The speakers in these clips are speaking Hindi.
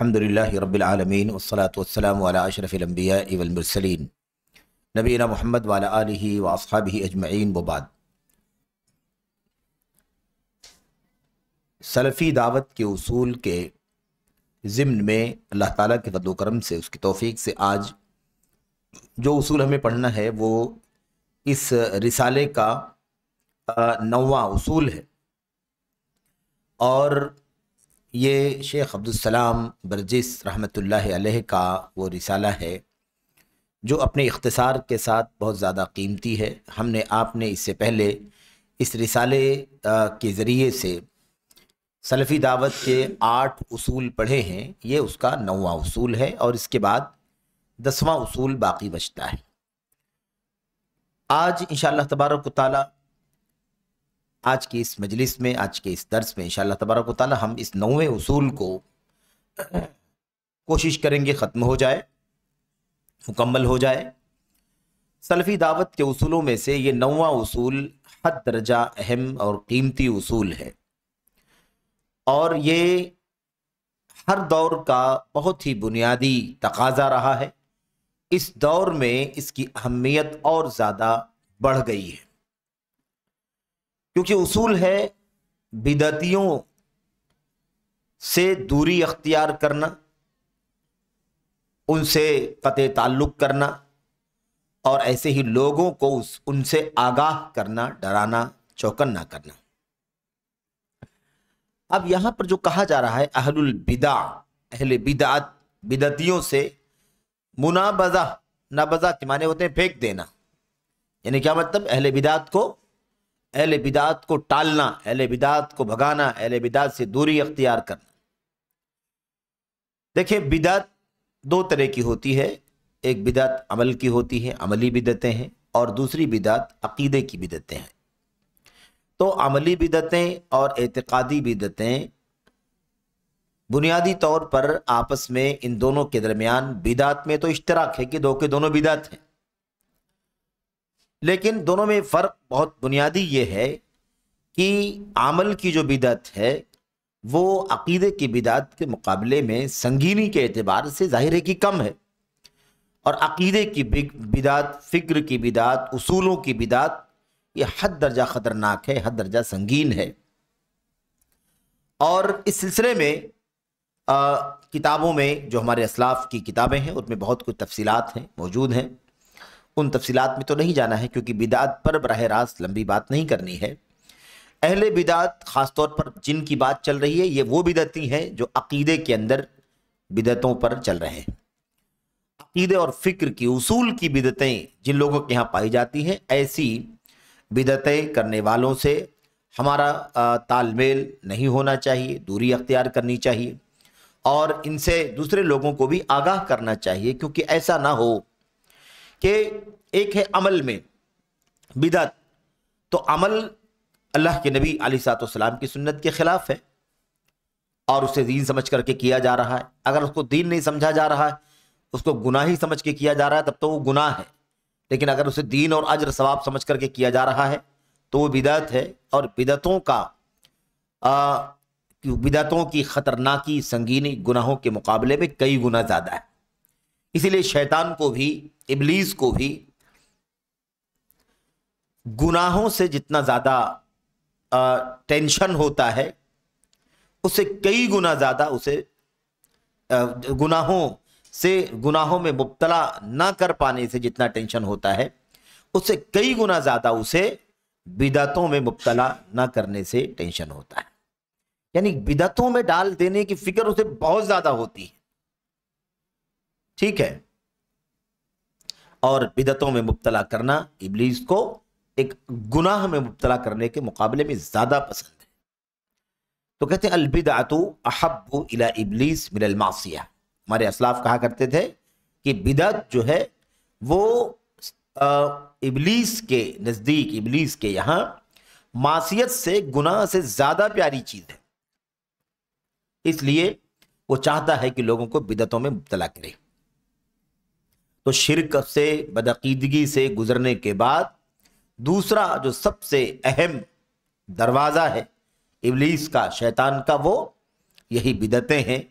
अलहमदिल्ला रबालमीन वसलात वसलम अशरफ़िलम्बिया इवलमरसलिन नबीना मोहम्मद वाला वासहाबी अजमैन वबाद सलफ़ी दावत के असूल के ज़िम्न में अल्लाह ताला के फदल करम से उसकी तोफ़ी से आज जो असूल हमें पढ़ना है वो इस रिसाले का नवा असूल है और ये शेख अब्दुलसलाम बरजिस रहमतुल्लाह अलैह का वो रिसाला है जो अपने इख्तसार के साथ बहुत ज़्यादा कीमती है हमने आपने इससे पहले इस रिसाले के ज़रिए से सलफ़ी दावत के आठ असूल पढ़े हैं ये उसका नौवा असूल है और इसके बाद दसवां असूल बाकी बचता है आज इन तबारक ताली आज की इस मजलिस में आज के इस दर्स में इन तबारक ताली हम इस नौवें उसूल को कोशिश करेंगे ख़त्म हो जाए मुकम्मल हो जाए सलफ़ी दावत के उसूलों में से ये नौवा उसूल हद दर्जा अहम और कीमती उसूल है और ये हर दौर का बहुत ही बुनियादी तकाजा रहा है इस दौर में इसकी अहमियत और ज़्यादा बढ़ गई है क्योंकि उसूल है बिदतियों से दूरी अख्तियार करना उनसे कत ताल्लुक़ करना और ऐसे ही लोगों को उस उनसे आगाह करना डराना चौकन्ना करना अब यहाँ पर जो कहा जा रहा है अहलुल बिदा अहल बिदात बिदतियों से मुनाबजा नाबजा के माने होते हैं फेंक देना यानी क्या मतलब अहल बिदात को अहल बिदात को टालना अहल बिदात को भगाना अहल बिदात से दूरी अख्तियार करना देखिए बिदात दो तरह की होती है एक बिदात अमल की होती है अमली बिदतें हैं और दूसरी बिदात अकीदे की बिदतें हैं तो अमली बिदतें और एतकादी बिदतें बुनियादी तौर पर आपस में इन दोनों के दरमियान बिदात में तो इश्तराक है कि दो के दोनों बिदात हैं लेकिन दोनों में फ़र्क बहुत बुनियादी ये है कि आमल की जो बिदत है वो अकीदे की बिदात के मुकाबले में संगीनी के अतबार से ज़ाहिर है कि कम है और अकीदे की बिदात फ़िक्र की बिदात उसूलों की बिदात ये हद दर्जा ख़तरनाक है हद दर्जा संगीन है और इस सिलसिले में आ, किताबों में जो हमारे असलाफ की किताबें हैं उनमें बहुत कुछ तफसीलात हैं मौजूद हैं उन तफसीत में तो नहीं जाना है क्योंकि बिदात पर बरह रास्त लंबी बात नहीं करनी है अहल बिदात ख़ासतौर पर जिनकी बात चल रही है ये वो बिदती हैं जो अकीदे के अंदर बिदतों पर चल रहे हैं अकीदे और फ़िक्र की उसूल की बिदतें जिन लोगों के यहाँ पाई जाती हैं ऐसी बिदतें करने वालों से हमारा तालमेल नहीं होना चाहिए दूरी अख्तियार करनी चाहिए और इनसे दूसरे लोगों को भी आगाह करना चाहिए क्योंकि ऐसा ना हो कि एक है अमल में बिदत तो अमल अल्लाह के नबी अली सलाम की सुन्नत के ख़िलाफ़ है और उसे दीन समझ करके किया जा रहा है अगर उसको दीन नहीं समझा जा रहा है उसको गुनाह ही समझ के किया जा रहा है तब तो वो गुनाह है लेकिन अगर उसे दीन और अजर सवाब समझ करके किया जा रहा है तो वो बिदत है और बिदतों का बिदतों की ख़तरनाकी संगीनी गुनाहों के मुकाबले में कई गुना ज़्यादा है इसीलिए शैतान को भी इबलीस को भी गुनाहों से जितना ज़्यादा टेंशन होता है उससे कई गुना ज़्यादा उसे आ, गुनाहों से गुनाहों में मुबतला ना कर पाने से जितना टेंशन होता है उससे कई गुना ज़्यादा उसे बिदातों में मुबतला ना करने से टेंशन होता है यानी बिदातों में डाल देने की फिक्र उसे बहुत ज़्यादा होती है ठीक है और बिदतों में मुबतला करना इबलीस को एक गुनाह में मुबतला करने के मुकाबले में ज़्यादा पसंद है तो कहते हैं अलबिदातु अहबू इला इबलीस मासिया हमारे असलाफ कहा करते थे कि बिदत जो है वो इबलीस के नज़दीक इबलीस के यहाँ मासीत से गुनाह से ज़्यादा प्यारी चीज़ है इसलिए वो चाहता है कि लोगों को बिदतों में मुबतला करें तो शिरक से बदकीदगी से गुजरने के बाद दूसरा जो सबसे अहम दरवाज़ा है इबलीस का शैतान का वो यही बिदतें हैं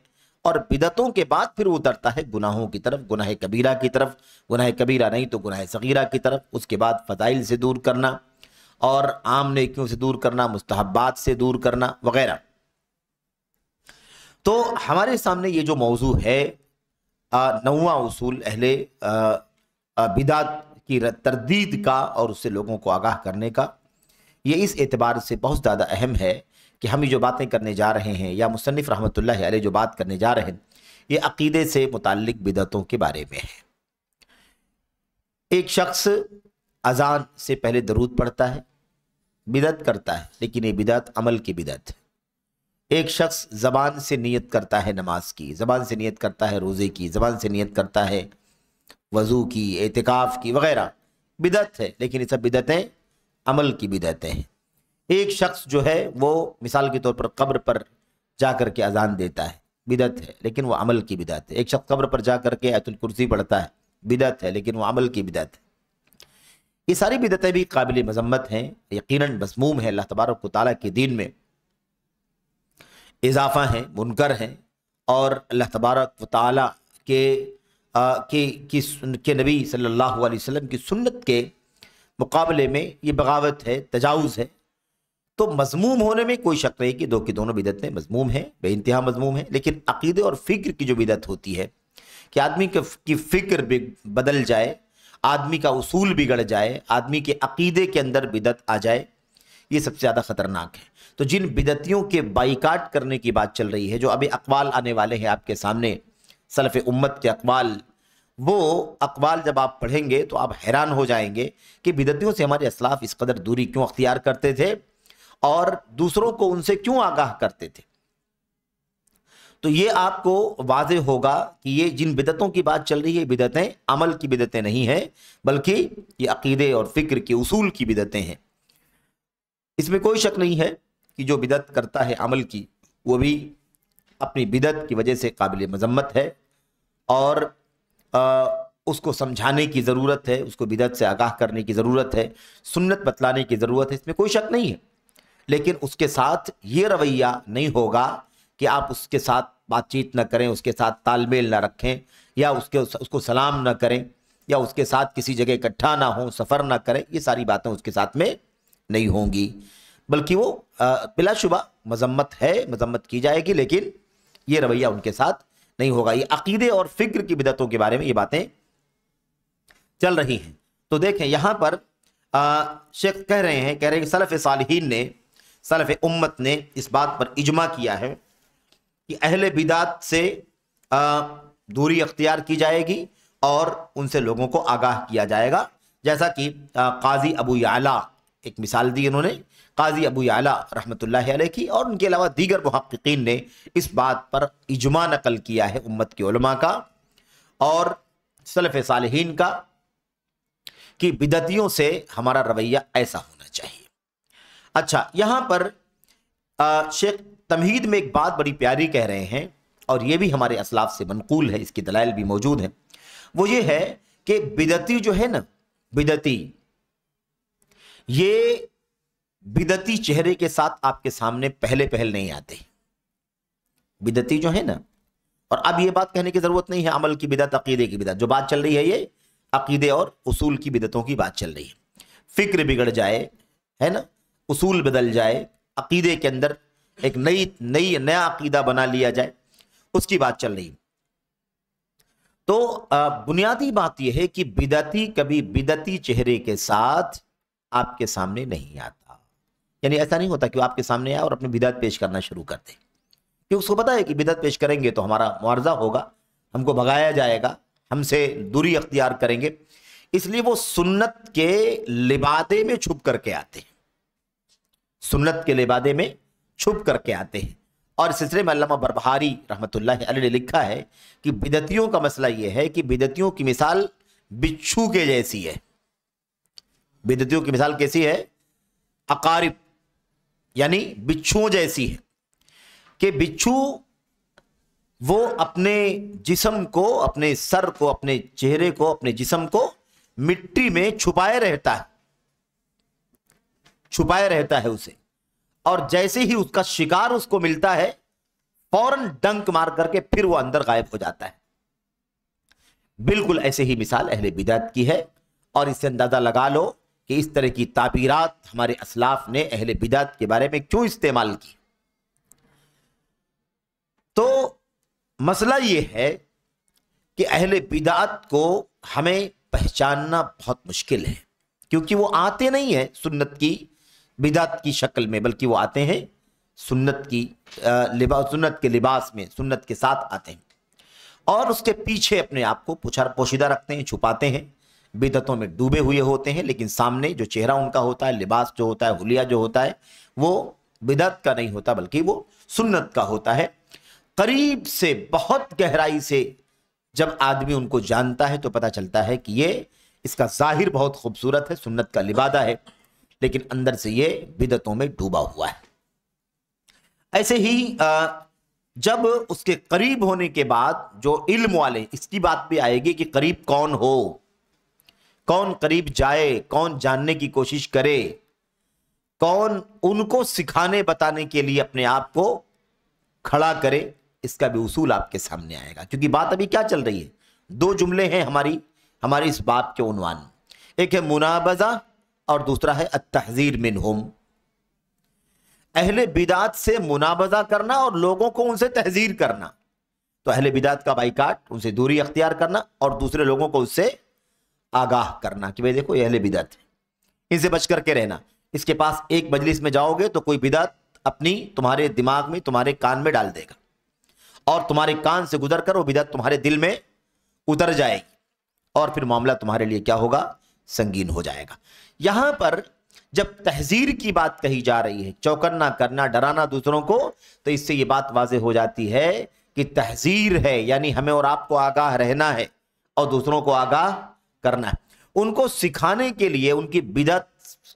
और बिदतों के बाद फिर उतरता है गुनाहों की तरफ गुनाह कबीरा की तरफ गुनाह कबीरा नहीं तो गुनाह सगीरा की तरफ उसके बाद फ़जाइल से दूर करना और आम नेकियों से दूर करना मुस्तहबात से दूर करना वगैरह तो हमारे सामने ये जो मौजू है नवा उसूल अहले बिदात की तरदीद का और उससे लोगों को आगाह करने का ये इस एतबार से बहुत ज़्यादा अहम है कि हम ये जो बातें करने जा रहे हैं या मुसनफ़ रहमत ला जो बात करने जा रहे हैं ये अकीदे से मुतल बिदतों के बारे में है एक शख्स अजान से पहले दरूद पढ़ता है बिदत करता है लेकिन ये बिदत अमल की बिदत है एक शख्स ज़बान से नियत करता है नमाज की ज़बान से नियत करता है रोज़े की ज़बान से नियत करता है वज़ू की एहतिकाफ़ की वगैरह बिदत है लेकिन ये सब बिदतें अमल की बिदतें हैं एक शख्स जो है वो मिसाल के तौर पर कब्र पर जा कर के अजान देता है बिदत है लेकिन वह अमल की बिदत है एक शख्स कब्र पर जा कर के आयतुल कुर्सी पढ़ता है बिदत है लेकिन वह अमल की बिदत है ये सारी बिदतें भी काबिल मजम्मत हैं यकीनन मजमूम है अल्लाह तबारक ताली के दीन में इजाफ़ा हैं मुनकर हैं और अल्लाह तबारक व के आ, के के नबी सल्लल्लाहु अलैहि वसल्लम की सुन्नत के मुकाबले में ये बगावत है तजावज़ है तो मजमूम होने में कोई शक नहीं कि दो की दोनों बिदतें मजमूम हैं बे इंतहा मजमूम है लेकिन अकीदे और फ़िक्र की जो बिदत होती है कि आदमी की फ़िक्र बदल जाए आदमी का उसूल बिगड़ जाए आदमी के अकीदे के अंदर बिदत आ जाए ये सबसे ज़्यादा ख़तरनाक है तो जिन बिदतियों के बाइकाट करने की बात चल रही है जो अभी अकवाल आने वाले हैं आपके सामने सलफ़ उम्मत के अकवाल वो अकवाल जब आप पढ़ेंगे तो आप हैरान हो जाएंगे कि बिदतियों से हमारे असलाफ इस कदर दूरी क्यों अख्तियार करते थे और दूसरों को उनसे क्यों आगाह करते थे तो ये आपको वाज होगा कि ये जिन बिदतों की बात चल रही है बिदतें अमल की बिदतें नहीं हैं बल्कि ये अकीदे और फ़िक्र के उसूल की बिदतें हैं इसमें कोई शक नहीं है कि जो बिदत करता है अमल की वो भी अपनी बिदत की वजह से काबिल मजम्मत है और आ, उसको समझाने की ज़रूरत है उसको बिदत से आगाह करने की ज़रूरत है सुन्नत बतलाने की ज़रूरत है इसमें कोई शक नहीं है लेकिन उसके साथ ये रवैया नहीं होगा कि आप उसके साथ बातचीत ना करें उसके साथ तालमेल ना रखें या उसके उसको सलाम ना करें या उसके साथ किसी जगह इकट्ठा ना हो सफ़र ना करें ये सारी बातें उसके साथ में नहीं होंगी बल्कि वो बिलाशुबा मजम्मत है मजम्मत की जाएगी लेकिन ये रवैया उनके साथ नहीं होगा ये अकीदे और फिक्र की बिदतों के बारे में ये बातें चल रही हैं तो देखें यहाँ पर शेख कह रहे हैं कह रहे हैं सलफ़ सालहीन ने सलफ़ उम्मत ने इस बात पर इजमा किया है कि अहल बिदात से आ, दूरी अख्तियार की जाएगी और उनसे लोगों को आगाह किया जाएगा जैसा कि काजी अबू याला एक मिसाल दी उन्होंने काजी अबू आला रहमत की और उनके अलावा दीगर महक्कीन ने इस बात पर इजमा नकल किया है उम्मत के उलमा का और सलफ़ सालहीन का कि बिदतियों से हमारा रवैया ऐसा होना चाहिए अच्छा यहाँ पर शेख तमहीद में एक बात बड़ी प्यारी कह रहे हैं और ये भी हमारे असलाफ से मनकूल है इसकी दलाइल भी मौजूद है वो ये है कि बिदती जो है ना बिदती ये बिदती चेहरे के साथ आपके सामने पहले पहल नहीं आते बिदती जो है ना और अब ये बात कहने की जरूरत नहीं है अमल की बिदत अकीदे की बिदत जो बात चल रही है ये अकीदे और उसूल की बिदतों की बात चल रही है फिक्र बिगड़ जाए है ना उसूल बदल जाए अकीदे के अंदर एक नई नई नया अकीदा बना लिया जाए उसकी बात चल रही है तो बुनियादी बात यह है कि बिदती कभी बिदती चेहरे के साथ आपके सामने नहीं आती यानी ऐसा नहीं होता कि वो आपके सामने आए और अपनी बिदत पेश करना शुरू कर दें क्योंकि उसको पता है कि बिदत पेश करेंगे तो हमारा मुआवजा होगा हमको भगाया जाएगा हमसे दूरी अख्तियार करेंगे इसलिए वो सुन्नत के लिबादे में छुप करके आते हैं सुन्नत के लिबादे में छुप करके आते हैं और सिलसिले में अल्लामा बरबहारी रहमतुल्लाह ने लिखा है कि बिदतियों का मसला ये है कि बिदतियों की मिसाल बिच्छू के जैसी है बिदतियों की मिसाल कैसी है अकारिब यानी बिच्छुओं जैसी है कि बिच्छू वो अपने जिसम को अपने सर को अपने चेहरे को अपने जिसम को मिट्टी में छुपाए रहता है छुपाए रहता है उसे और जैसे ही उसका शिकार उसको मिलता है फौरन डंक मार करके फिर वो अंदर गायब हो जाता है बिल्कुल ऐसे ही मिसाल अहले बिदात की है और इससे अंदाजा लगा लो कि इस तरह की ताबीरات हमारे असलाफ ने अहल बिदात के बारे में क्यों इस्तेमाल की तो मसला ये है कि अहल बिदात को हमें पहचानना बहुत मुश्किल है क्योंकि वो आते नहीं हैं सुन्नत की बिदात की शक्ल में बल्कि वो आते हैं सुन्नत की लिबास सुन्नत के लिबास में सुन्नत के साथ आते हैं और उसके पीछे अपने आप को पोशीदा रखते हैं छुपाते हैं बिदतों में डूबे हुए होते हैं लेकिन सामने जो चेहरा उनका होता है लिबास जो होता है हुलिया जो होता है वो बिदत का नहीं होता बल्कि वो सुन्नत का होता है करीब से बहुत गहराई से जब आदमी उनको जानता है तो पता चलता है कि ये इसका जाहिर बहुत खूबसूरत है सुन्नत का लिबादा है लेकिन अंदर से ये बिदतों में डूबा हुआ है ऐसे ही जब उसके करीब होने के बाद जो इल्म वाले इसकी बात भी आएगी कि करीब कौन हो कौन करीब जाए कौन जानने की कोशिश करे कौन उनको सिखाने बताने के लिए अपने आप को खड़ा करे इसका भी उसूल आपके सामने आएगा क्योंकि बात अभी क्या चल रही है दो जुमले हैं हमारी हमारी इस बात के उनवान एक है मुनाबजा और दूसरा है तहजीर मिन हम अहले बिदात से मुनाबजा करना और लोगों को उनसे तहजीर करना तो अहले बिदात का बाइकाट उनसे दूरी अख्तियार करना और दूसरे लोगों को उससे आगाह करना कि भाई देखो ये अहले बिदत है इनसे बच करके रहना इसके पास एक मजलिस में जाओगे तो कोई बिदत अपनी तुम्हारे दिमाग में तुम्हारे कान में डाल देगा और तुम्हारे कान से गुजर कर वो बिदत तुम्हारे दिल में उतर जाएगी और फिर मामला तुम्हारे लिए क्या होगा संगीन हो जाएगा यहाँ पर जब तहजीर की बात कही जा रही है चौकन्ना करना डराना दूसरों को तो इससे ये बात वाजे हो जाती है कि तहजीर है यानी हमें और आपको आगाह रहना है और दूसरों को आगाह करना है उनको सिखाने के लिए उनकी बिदत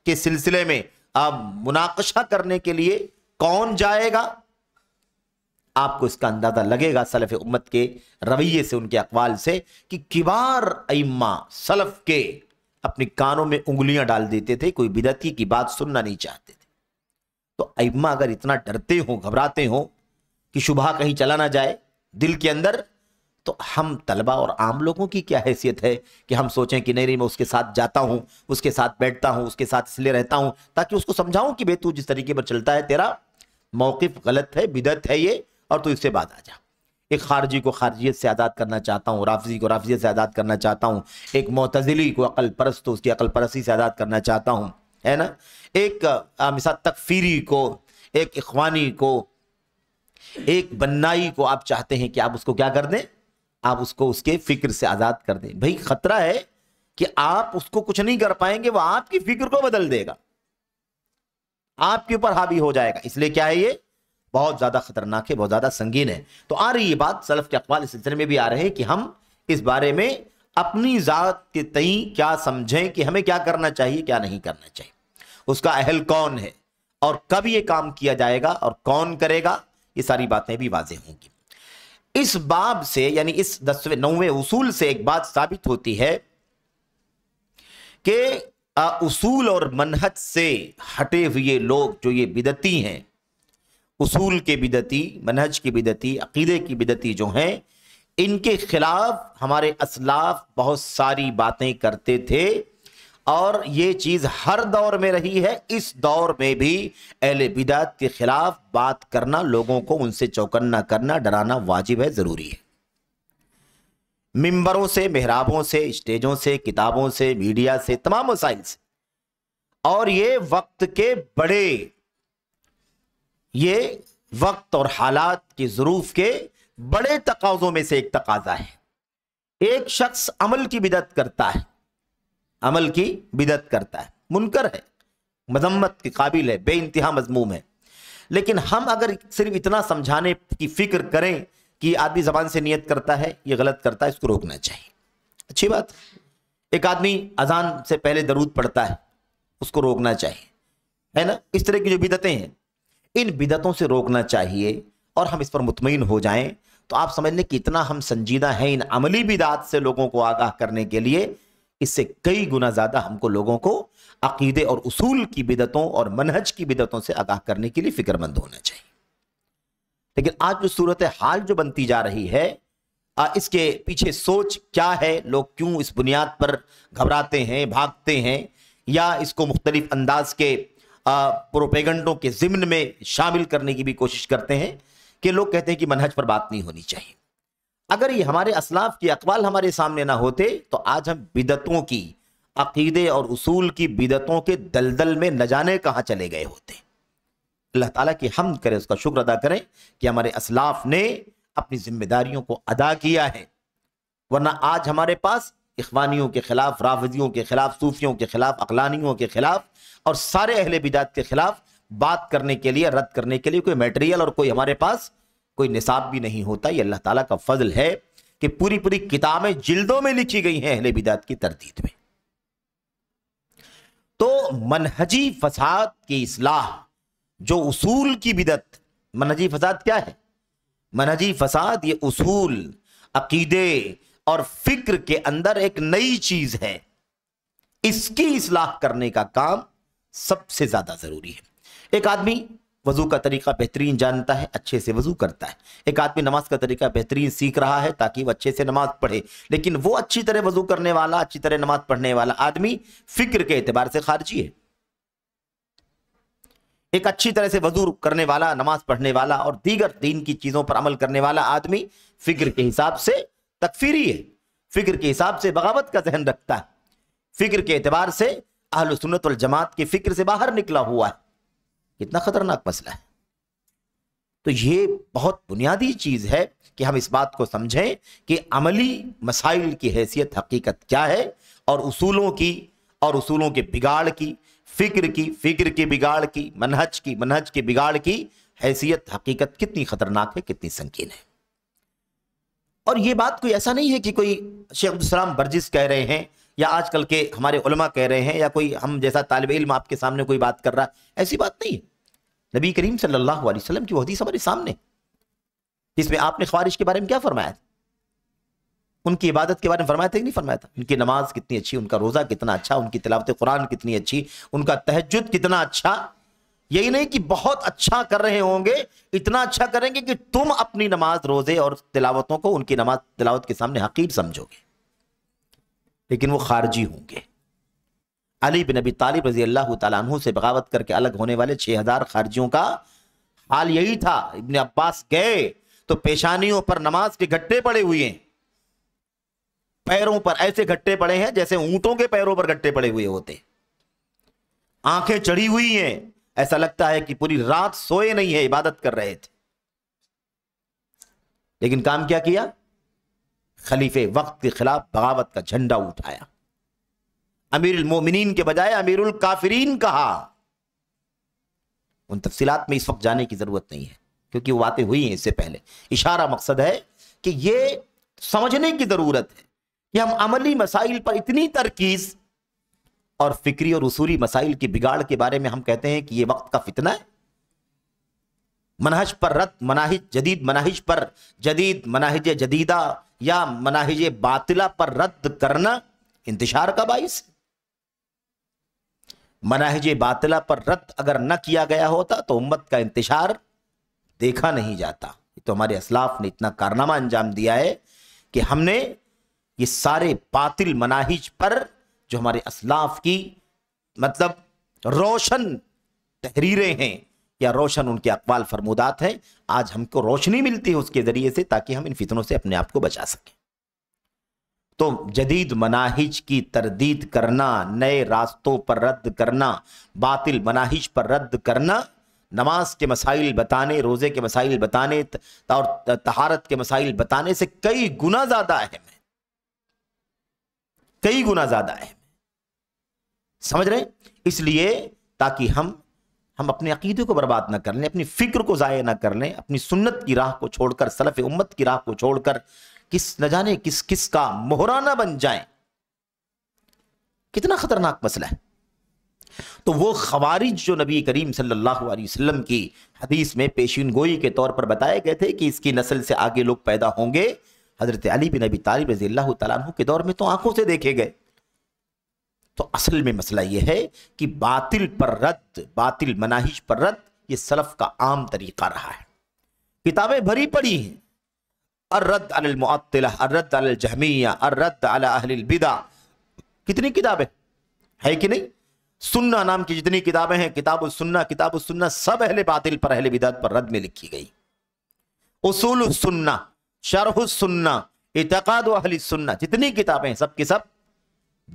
के सिलसिले में आप मुनाकशा करने के लिए कौन जाएगा आपको इसका अंदाजा लगेगा सलफ उम्मत के रवैये से उनके अकवाल से कि किबार अम्मा सलफ के अपने कानों में उंगलियां डाल देते थे कोई बिदती की बात सुनना नहीं चाहते थे तो अम्मा अगर इतना डरते हो घबराते हो कि शुभा कहीं चला ना जाए दिल के अंदर तो हम तलबा और आम लोगों की क्या हैसियत है कि हम सोचें कि नहीं नहीं मैं उसके साथ जाता हूँ उसके साथ बैठता हूँ उसके साथ इसलिए रहता हूँ ताकि उसको समझाऊँ कि भाई तू जिस तरीके पर चलता है तेरा मौक़ गलत है बिदत है ये और तू इससे बात आ जा एक खारजी को खारजियत से आज़ाद करना चाहता हूँ राफजी को राफजियत से आज़ाद करना चाहता हूँ एक मतजली को अकल परस्त तो उसकी अकल परस्ती से आज़ाद करना चाहता हूँ है ना एक मिसाल तकफीरी को एक इखवानी को एक बन्नाई को आप चाहते हैं कि आप उसको क्या कर दें आप उसको उसके फिक्र से आज़ाद कर दें भाई खतरा है कि आप उसको कुछ नहीं कर पाएंगे वह आपकी फिक्र को बदल देगा आपके ऊपर हावी हो जाएगा इसलिए क्या है ये बहुत ज़्यादा खतरनाक है बहुत ज़्यादा संगीन है तो आ रही ये बात सलफ के अखबार सिलसिले में भी आ रहे हैं कि हम इस बारे में अपनी ज़ात के तई क्या समझें कि हमें क्या करना चाहिए क्या नहीं करना चाहिए उसका अहल कौन है और कब ये काम किया जाएगा और कौन करेगा ये सारी बातें भी वाजे होंगी इस बाब से यानी इस दसवें नौवें उसूल से एक बात साबित होती है कि उसूल और मनहज से हटे हुए लोग जो ये बिदती हैं उसूल के बिदती मनहज की बिदती अकीदे की बिदती जो हैं इनके खिलाफ हमारे असलाफ बहुत सारी बातें करते थे और ये चीज़ हर दौर में रही है इस दौर में भी अहल बिदात के ख़िलाफ़ बात करना लोगों को उनसे चौकन्ना करना डराना वाजिब है ज़रूरी है मिंबरों से मेहराबों से स्टेजों से किताबों से मीडिया से तमाम वसाइल से और ये वक्त के बड़े ये वक्त और हालात के ज़रूफ के बड़े तकाज़ों में से एक तकाजा है एक शख्स अमल की बिदत करता है अमल की बिदत करता है मुनकर है मजम्मत के काबिल है बे इंतहा मजमूम है लेकिन हम अगर सिर्फ इतना समझाने की फिक्र करें कि आदमी जबान से नियत करता है ये गलत करता है इसको रोकना चाहिए अच्छी बात एक आदमी अजान से पहले दरूद पड़ता है उसको रोकना चाहिए है ना इस तरह की जो बिदतें हैं इन बिदतों से रोकना चाहिए और हम इस पर मुतमिन हो जाएं तो आप समझ लें कि इतना हम संजीदा हैं इन अमली बिदात से लोगों को आगाह करने के लिए इससे कई गुना ज़्यादा हमको लोगों को अकीदे और उसूल की बिदतों और मनहज की बिदतों से आगाह करने के लिए फ़िक्रमंद होना चाहिए लेकिन आज जो सूरत हाल जो बनती जा रही है इसके पीछे सोच क्या है लोग क्यों इस बुनियाद पर घबराते हैं भागते हैं या इसको मुख्तलिफ अंदाज के प्रोपेगंडों के ज़िम्न में शामिल करने की भी कोशिश करते हैं कि लोग कहते हैं कि मनहज पर बात नहीं होनी चाहिए अगर ये हमारे असलाफ के अकबाल हमारे सामने ना होते तो आज हम बिदतों की अकीदे और उसूल की बिदतों के दलदल में न जाने कहाँ चले गए होते अल्लाह ताला की हम करें उसका शुक्र अदा करें कि हमारे असलाफ ने अपनी जिम्मेदारियों को अदा किया है वरना आज हमारे पास इखवानियों के खिलाफ राफजियों के खिलाफ सूफियों के खिलाफ अकलानियों के खिलाफ और सारे अहले बिदात के खिलाफ बात करने के लिए रद्द करने के लिए कोई मटेरियल और कोई हमारे पास कोई निसाब भी नहीं होता ये अल्लाह ताला का फजल है कि पूरी पूरी किताबें जिल्दों में लिखी गई हैं अहले बिदात की तरदीद में तो मनहजी फसाद की असलाह जो उसूल की बिदत मनहजी फसाद क्या है मनहजी फसाद ये उसूल अकीदे और फिक्र के अंदर एक नई चीज है इसकी इसलाह करने का काम सबसे ज्यादा जरूरी है एक आदमी वजू का तरीका बेहतरीन जानता है अच्छे से वजू करता है एक आदमी नमाज का तरीका बेहतरीन सीख रहा है ताकि वो अच्छे से नमाज पढ़े लेकिन वो अच्छी तरह वजू करने वाला अच्छी तरह नमाज पढ़ने वाला आदमी फिक्र के एतबार से खारजी है एक अच्छी तरह से वजू करने वाला नमाज पढ़ने वाला और दीगर दीन की चीज़ों पर अमल करने वाला आदमी फिक्र के हिसाब से तकफीरी है फिक्र के हिसाब से बगावत का जहन रखता है फिक्र के एतबार से अहल सुनत जमात की फिक्र से बाहर निकला हुआ है कितना खतरनाक मसला है तो ये बहुत बुनियादी चीज़ है कि हम इस बात को समझें कि अमली मसाइल की हैसियत हकीकत क्या है और उसूलों की और उसूलों के बिगाड़ की फ़िक्र की फ़िक्र के बिगाड़ की मनहज की मनहज के बिगाड़ की हैसियत हकीकत कितनी ख़तरनाक है कितनी संगीन है और ये बात कोई ऐसा नहीं है कि कोई शेख सलाम बर्जिस कह रहे हैं या आजकल के हमारे उलमा कह रहे हैं या कोई हम जैसा तालब इल्म आपके सामने कोई बात कर रहा है ऐसी बात नहीं नबी करीम सल्लल्लाहु अलैहि वसल्लम की हदीस हमारे सामने इसमें आपने ख्वारिश के बारे में क्या फरमाया था उनकी इबादत के बारे में फरमाया था कि नहीं फरमाया था उनकी नमाज कितनी अच्छी उनका रोज़ा कितना अच्छा उनकी तिलावत कुरान कितनी अच्छी उनका तहजद कितना अच्छा यही नहीं कि बहुत अच्छा कर रहे होंगे इतना अच्छा करेंगे कि तुम अपनी नमाज रोजे और तिलावतों को उनकी नमाज तिलावत के सामने हकीर समझोगे लेकिन वो खारजी होंगे अली बिन अबी तालिब रजी अल्लाह तु से बगावत करके अलग होने वाले छह हज़ार खारजियों का हाल यही था इबन अब्बास गए तो पेशानियों पर नमाज के घट्टे पड़े हुए हैं पैरों पर ऐसे घट्टे पड़े हैं जैसे ऊंटों के पैरों पर गट्टे पड़े हुए होते आंखें चढ़ी हुई हैं ऐसा लगता है कि पूरी रात सोए नहीं है इबादत कर रहे थे लेकिन काम क्या किया खलीफे वक्त के खिलाफ बगावत का झंडा उठाया अमीर मोमिन के बजाय अमीरुल काफरीन कहा उन तफसीत में इस वक्त जाने की जरूरत नहीं है क्योंकि वो बातें हुई हैं इससे पहले इशारा मकसद है कि ये समझने की जरूरत है कि हम अमली मसाइल पर इतनी तरकीज और फिक्री और उसूली मसाइल की बिगाड़ के बारे में हम कहते हैं कि ये वक्त का फितना है मनहज पर रत मनाहिज जदीद मनाहिज पर जदीद मनाहिज जदीदा या मनाहिज बातिला पर रद्द करना इंतजार का बाइस मनाहिज बातिला पर रद्द अगर न किया गया होता तो उम्मत का इंतजार देखा नहीं जाता तो हमारे असलाफ ने इतना कारनामा अंजाम दिया है कि हमने ये सारे बातिल मनाहिज पर जो हमारे असलाफ की मतलब रोशन तहरीरें हैं या रोशन उनके अकबाल फरमोदात है आज हमको रोशनी मिलती है उसके ज़रिए से ताकि हम इन फितनों से अपने आप को बचा सकें तो जदीद मनाहिज की तरदीद करना नए रास्तों पर रद्द करना बातिल मनाहिज पर रद्द करना नमाज के मसाइल बताने रोज़े के मसाइल बताने और तहारत के मसाइल बताने से कई गुना ज़्यादा अहम है कई गुना ज़्यादा अहम है समझ रहे इसलिए ताकि हम हम अपने अकीदे को बर्बाद ना कर लें अपनी फ़िक्र को ज़ाय ना कर लें अपनी सुन्नत की राह को छोड़कर सलफ़ उम्मत की राह को छोड़कर किस न जाने किस किस का मोहराना बन जाए कितना ख़तरनाक मसला है तो वो खवारिज जो नबी करीम सल्लल्लाहु अलैहि वसल्लम की हदीस में पेशीन गोई के तौर पर बताए गए थे कि इसकी नस्ल से आगे लोग पैदा होंगे हज़रत अली बिन नबी तालिब रजील्ला तु के दौर में तो आंखों से देखे गए तो असल में मसला यह है कि बातिल पर रद्द बातिल मनाहिश पर रद्द ये सलफ का आम तरीका रहा है किताबें भरी पड़ी हैं अर्रद अलमुअत्तला अर्रद अलजहमिया अर्रद अलबिदा कितनी किताबें है कि नहीं सुन्ना नाम की जितनी किताबें हैं किताब सुन्ना किताब सुन्ना सब अहले बातिल पर अहले बिदात पर रद्द में लिखी गई उसूल सुन्ना शरह सुन्ना इतकाद अहल सुन्ना जितनी किताबें हैं सब की सब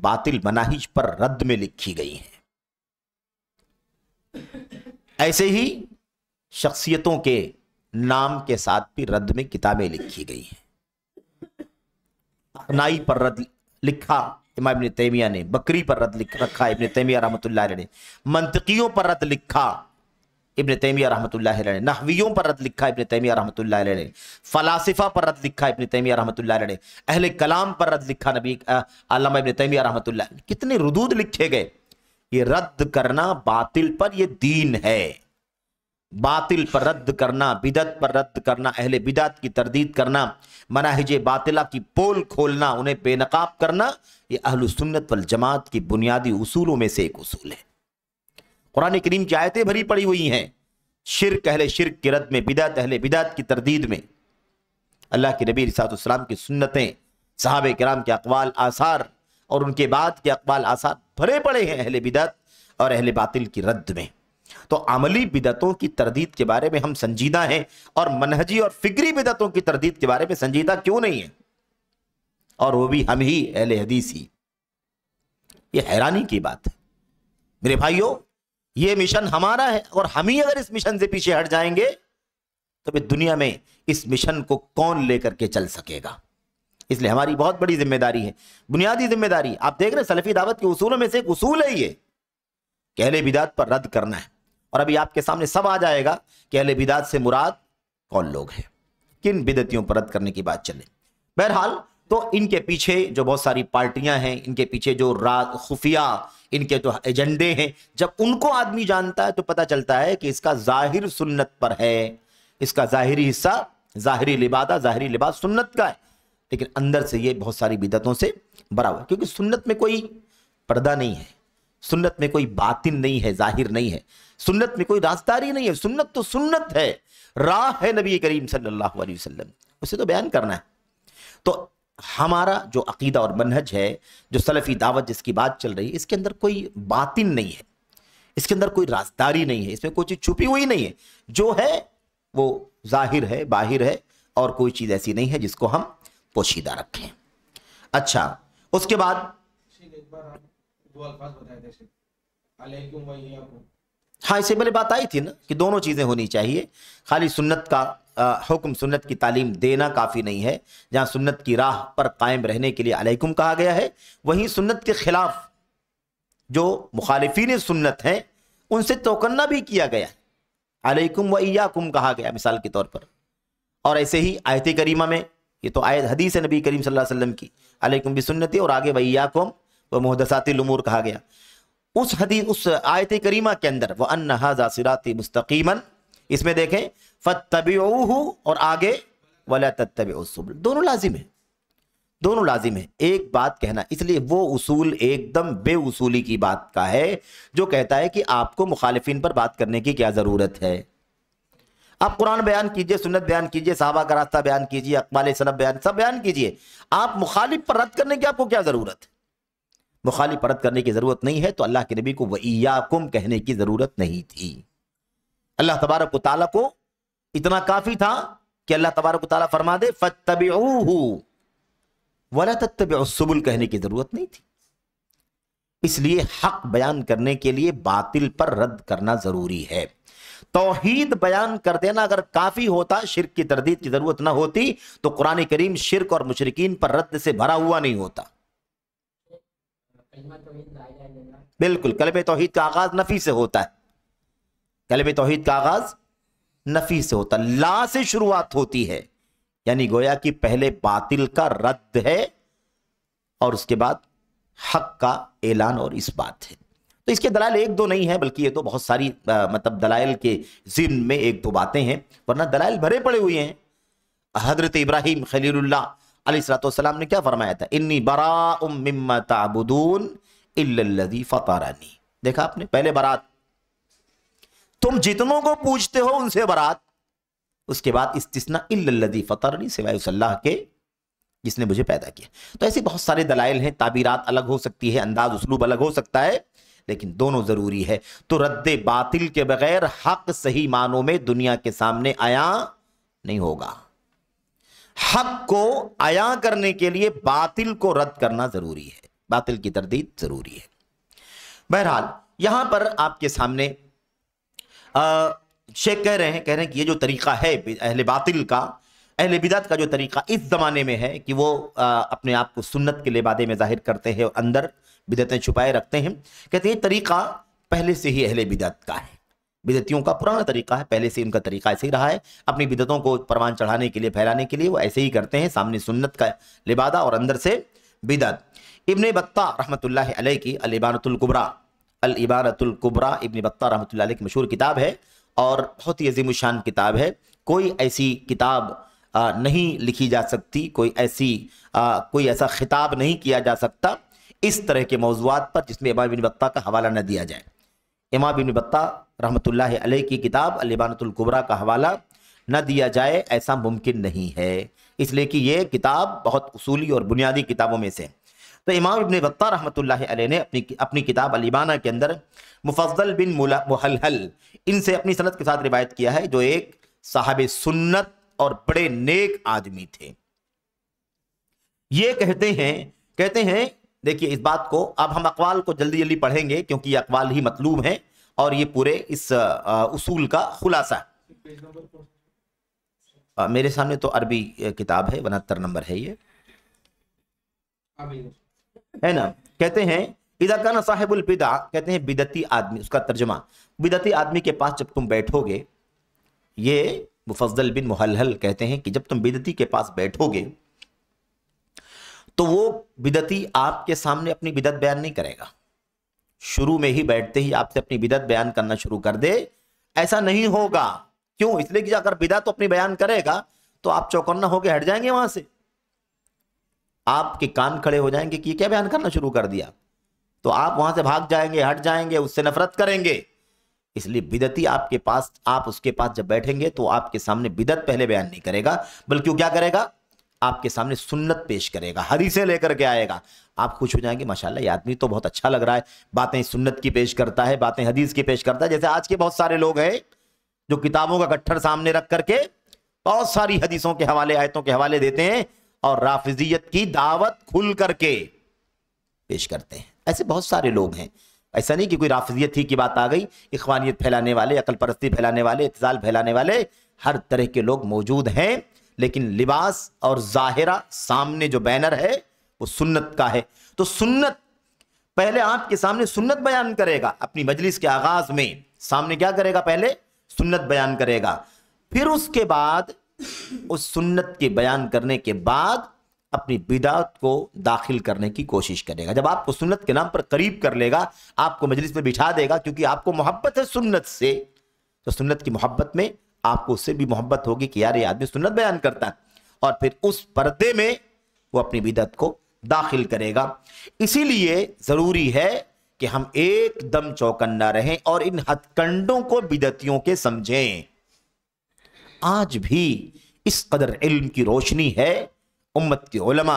बातिल मनाहिज पर रद्द में लिखी गई हैं ऐसे ही शख्सियतों के नाम के साथ भी रद्द में किताबें लिखी गई हैं अखनाई पर रद्द लिखा इमाम इबन तैमिया ने बकरी पर रद्द रखा इबन तैमिया रहमत ने मंतकियों पर रद्द लिखा इबन तैमिया रहमत नहवियों पर रद लिखा इबन तैमिया रहमत ने फलासफा पर रद्द लिखा इबन तैमिया रहमत ने अहल कलाम पर रद्द लिखा नबी इबन तैमिया रहमत कितने रदूद लिखे गए ये रद्द करना बातिल पर ये दीन है बातिल पर रद्द करना बिदत पर रद्द करना अहले बिदत की तरदीद करना मनाहज बातिला की पोल खोलना उन्हें बेनकाब करना ये अहल सुन्नत वल जमात की बुनियादी उसूलों में से एक उसूल है कुरान करीम की आयतें भरी पड़ी हुई हैं शिरक अहले शिरक की रद में बिदात अहले बिदात की तरदीद में अल्लाह के नबी सातम की सुन्नतें साहब कराम के अकबाल आसार और उनके बाद के अकबाल आसार भरे पड़े हैं अहले बिदत और अहले बातिल की रद्द में तो अमली बिदतों की तरदीद के बारे में हम संजीदा हैं और मनहजी और फिक्री बिदतों की तरदीद के बारे में संजीदा क्यों नहीं है और वो भी हम ही अहल हदीसी ये हैरानी की बात है मेरे भाइयों ये मिशन हमारा है और हम ही अगर इस मिशन से पीछे हट जाएंगे तो फिर दुनिया में इस मिशन को कौन लेकर के चल सकेगा इसलिए हमारी बहुत बड़ी जिम्मेदारी है बुनियादी जिम्मेदारी आप देख रहे हैं सलफी दावत के उसूलों में से एक उसूल है ये कहले बिदात पर रद्द करना है और अभी आपके सामने सब आ जाएगा कि अहले बिदात से मुराद कौन लोग हैं किन बिदतियों पर रद्द करने की बात चले बहरहाल तो इनके पीछे जो बहुत सारी पार्टियां हैं इनके पीछे जो रात खुफिया इनके जो एजेंडे हैं जब उनको आदमी जानता है तो पता चलता है कि इसका जाहिर सुन्नत पर है इसका जाहिरी हिस्सा जाहिरी लिबादा जाहिरी लिबास सुन्नत का है लेकिन अंदर से ये बहुत सारी बिदतों से भरा हुआ क्योंकि सुन्नत में कोई पर्दा नहीं है सुन्नत में कोई बातिन नहीं है जाहिर नहीं है सुन्नत में कोई रास्तारी नहीं है सुन्नत तो सुन्नत है राह है नबी करीम सल्लल्लाहु अलैहि वसल्लम उसे तो बयान करना है तो हमारा जो अकीदा और मनहज है जो सलफ़ी दावत जिसकी बात चल रही है इसके अंदर कोई बातिन नहीं है इसके अंदर कोई राजदारी नहीं है इसमें कोई चीज़ छुपी हुई नहीं है जो है वो जाहिर है बाहिर है और कोई चीज़ ऐसी नहीं है जिसको हम पोशीदा रखें अच्छा उसके बाद हाँ इससे पहले बात आई थी ना कि दोनों चीज़ें होनी चाहिए खाली सुन्नत का हुक्म सुन्नत की तालीम देना काफ़ी नहीं है जहाँ सुन्नत की राह पर कायम रहने के लिए अलैकुम कहा गया है वहीं सुन्नत के ख़िलाफ़ जो मुखालफी सुन्नत हैं उनसे तोकन्ना भी किया गया है अलैकुम व ईयाकुम कहा गया मिसाल के तौर पर और ऐसे ही आयत करीमा में ये तो आयत हदीस है नबी करीम सल्लल्लाहु अलैहि वसल्लम की अलैकुम भी सुन्नति और आगे वैयाकुम व मोहदसातिलमूर कहा गया उस हदी उस आयत करीमा के अंदर वह अन हाजा सिराती मुस्तकीमन इसमें देखें फतबी और आगे वला तब दोनों लाजिम है दोनों लाजिम है एक बात कहना इसलिए वो उसूल एकदम बेउसूली की बात का है जो कहता है कि आपको मुखालिफिन पर बात करने की क्या ज़रूरत है आप कुरान बयान कीजिए सुन्नत बयान कीजिए साहबा का रास्ता बयान कीजिए अकबाल सनब बयान सब बयान कीजिए आप मुखालिफ पर रद्द करने की आपको क्या ज़रूरत है मुखाली परत करने की ज़रूरत नहीं है तो अल्लाह के नबी को वैयाकुम कहने की ज़रूरत नहीं थी अल्लाह तबारक ताला को इतना काफ़ी था कि अल्लाह तबारक ताला फरमा दे फतब वला तत्तबुल कहने की ज़रूरत नहीं थी इसलिए हक बयान करने के लिए बातिल पर रद्द करना ज़रूरी है तोहीद बयान कर देना अगर काफ़ी होता शिरक की तरदीद की ज़रूरत ना होती तो कुरान करीम शिरक और मुशरकिन पर रद्द से भरा हुआ नहीं होता बिल्कुल कलब तोहहीद का आगाज नफी से होता है कलब तोहहीद का आगाज नफी से होता है ला से शुरुआत होती है यानी गोया कि पहले बातिल का रद्द है और उसके बाद हक का ऐलान और इस बात है तो इसके दलाल एक दो नहीं है बल्कि ये तो बहुत सारी आ, मतलब दलाइल के जिम में एक दो बातें हैं वरना दलाइल भरे पड़े हुए हैं हजरत इब्राहिम खलील्ला अलीसलाम ने क्या फरमाया था इन्नी बरा फ़तारानी देखा आपने पहले बारात तुम जितनों को पूछते हो उनसे बारात उसके बाद इस्तना इल्लल्लज़ी फ़तारानी सिवाय उस के जिसने मुझे पैदा किया तो ऐसे बहुत सारे दलाइल हैं ताबीरात अलग हो सकती है अंदाज उसलूब अलग हो सकता है लेकिन दोनों ज़रूरी है तो रद्द बातिल के बगैर हक सही मानों में दुनिया के सामने आया नहीं होगा हक को आया करने के लिए बातिल को रद्द करना ज़रूरी है बातिल की तरदीद ज़रूरी है बहरहाल यहाँ पर आपके सामने शेख कह रहे हैं कह रहे हैं कि ये जो तरीक़ा है अहले बातिल का अहल बिदत का जो तरीक़ा इस ज़माने में है कि वो आ, अपने आप को सुन्नत के लिबादे में जाहिर करते हैं और अंदर बिदतें छुपाए रखते हैं कहते हैं तरीक़ा पहले से ही अहले बिदत का है बिदतियों का पुराना तरीका है पहले से इनका तरीका ऐसे ही रहा है अपनी बिदतों को परवान चढ़ाने के लिए फैलाने के लिए वो ऐसे ही करते हैं सामने सुन्नत का लिबादा और अंदर से बिदत इबन बत्ता रहमत लाई की अलबानतुल्कुबरा अलबानतुल्कुबरा इबन बत्ता रहमत लाई की मशहूर किताब है और बहुत ही अजीम शान किताब है कोई ऐसी किताब नहीं लिखी जा सकती कोई ऐसी कोई ऐसा खिताब नहीं किया जा सकता इस तरह के मौजूद पर जिसमें इमाम बिन बत्ता का हवाला न दिया जाए इमाम बिन बत्ता रहमत अलैह की किताब अलिबानतुल्कुबरा का हवाला न दिया जाए ऐसा मुमकिन नहीं है इसलिए कि यह किताब बहुत उसूली और बुनियादी किताबों में से तो इमाम इबन बत्ता रहमत ने अपनी अपनी किताब अलीबाना के अंदर मुफजल बिन मुहलहल इनसे अपनी सनत के साथ रिवायत किया है जो एक साहब सुन्नत और बड़े नेक आदमी थे ये कहते हैं कहते हैं देखिए इस बात को अब हम अकवाल को जल्दी जल्दी पढ़ेंगे क्योंकि ये अकवाल ही मतलूब हैं और ये पूरे इस उसूल का खुलासा मेरे सामने तो अरबी किताब है बहत्तर नंबर है ये है ना कहते हैं इधर का ना साहेबुल बिदा कहते हैं बिदती आदमी उसका तर्जमा बिदती आदमी के पास जब तुम बैठोगे ये मुफजल बिन मुहल कहते हैं कि जब तुम बिदती के पास बैठोगे तो वो बिदती आपके सामने अपनी बिदत बयान नहीं करेगा शुरू में ही बैठते ही आपसे अपनी बिदत बयान करना शुरू कर दे ऐसा नहीं होगा क्यों इसलिए कि अगर बिदत तो अपनी बयान करेगा तो आप चौकन्ना होकर हट जाएंगे वहां से आपके कान खड़े हो जाएंगे कि क्या बयान करना शुरू कर दिया तो आप वहां से भाग जाएंगे हट जाएंगे उससे नफरत करेंगे इसलिए बिदती आपके पास आप उसके पास जब बैठेंगे तो आपके सामने बिदत पहले बयान नहीं करेगा बल्कि क्या करेगा आपके सामने सुन्नत पेश करेगा हरी से लेकर के आएगा आप खुश हो जाएंगे माशाल्लाह ये आदमी तो बहुत अच्छा लग रहा है बातें सुन्नत की पेश करता है बातें हदीस की पेश करता है जैसे आज के बहुत सारे लोग हैं जो किताबों का गट्ठर सामने रख करके बहुत सारी हदीसों के हवाले आयतों के हवाले देते हैं और राफिजियत की दावत खुल करके पेश करते हैं ऐसे बहुत सारे लोग हैं ऐसा नहीं कि कोई राफजियत ही की बात आ गई इखवानियत फैलाने वाले अकल परस्ती फैलाने वाले इतजाल फैलाने वाले हर तरह के लोग मौजूद हैं लेकिन लिबास और जाहिरा सामने जो बैनर है वो सुन्नत का है तो सुन्नत पहले आपके सामने सुन्नत बयान करेगा अपनी मजलिस के आगाज में सामने क्या करेगा पहले सुन्नत बयान करेगा फिर उसके बाद उस सुन्नत के बयान करने के बाद अपनी बिदात को दाखिल करने की कोशिश करेगा जब आपको सुन्नत के नाम पर करीब कर लेगा आपको मजलिस में बिठा देगा क्योंकि आपको मोहब्बत है सुन्नत से तो सुन्नत की मोहब्बत में आपको उससे भी मोहब्बत होगी कि यार ये आदमी सुन्नत बयान करता है और फिर उस पर्दे में वो अपनी बिदत को दाखिल करेगा इसीलिए ज़रूरी है कि हम एकदम चौकन्ना रहें और इन हथकंडों को बिदतियों के समझें आज भी इस कदर इल्म की रोशनी है उम्मत के उलमा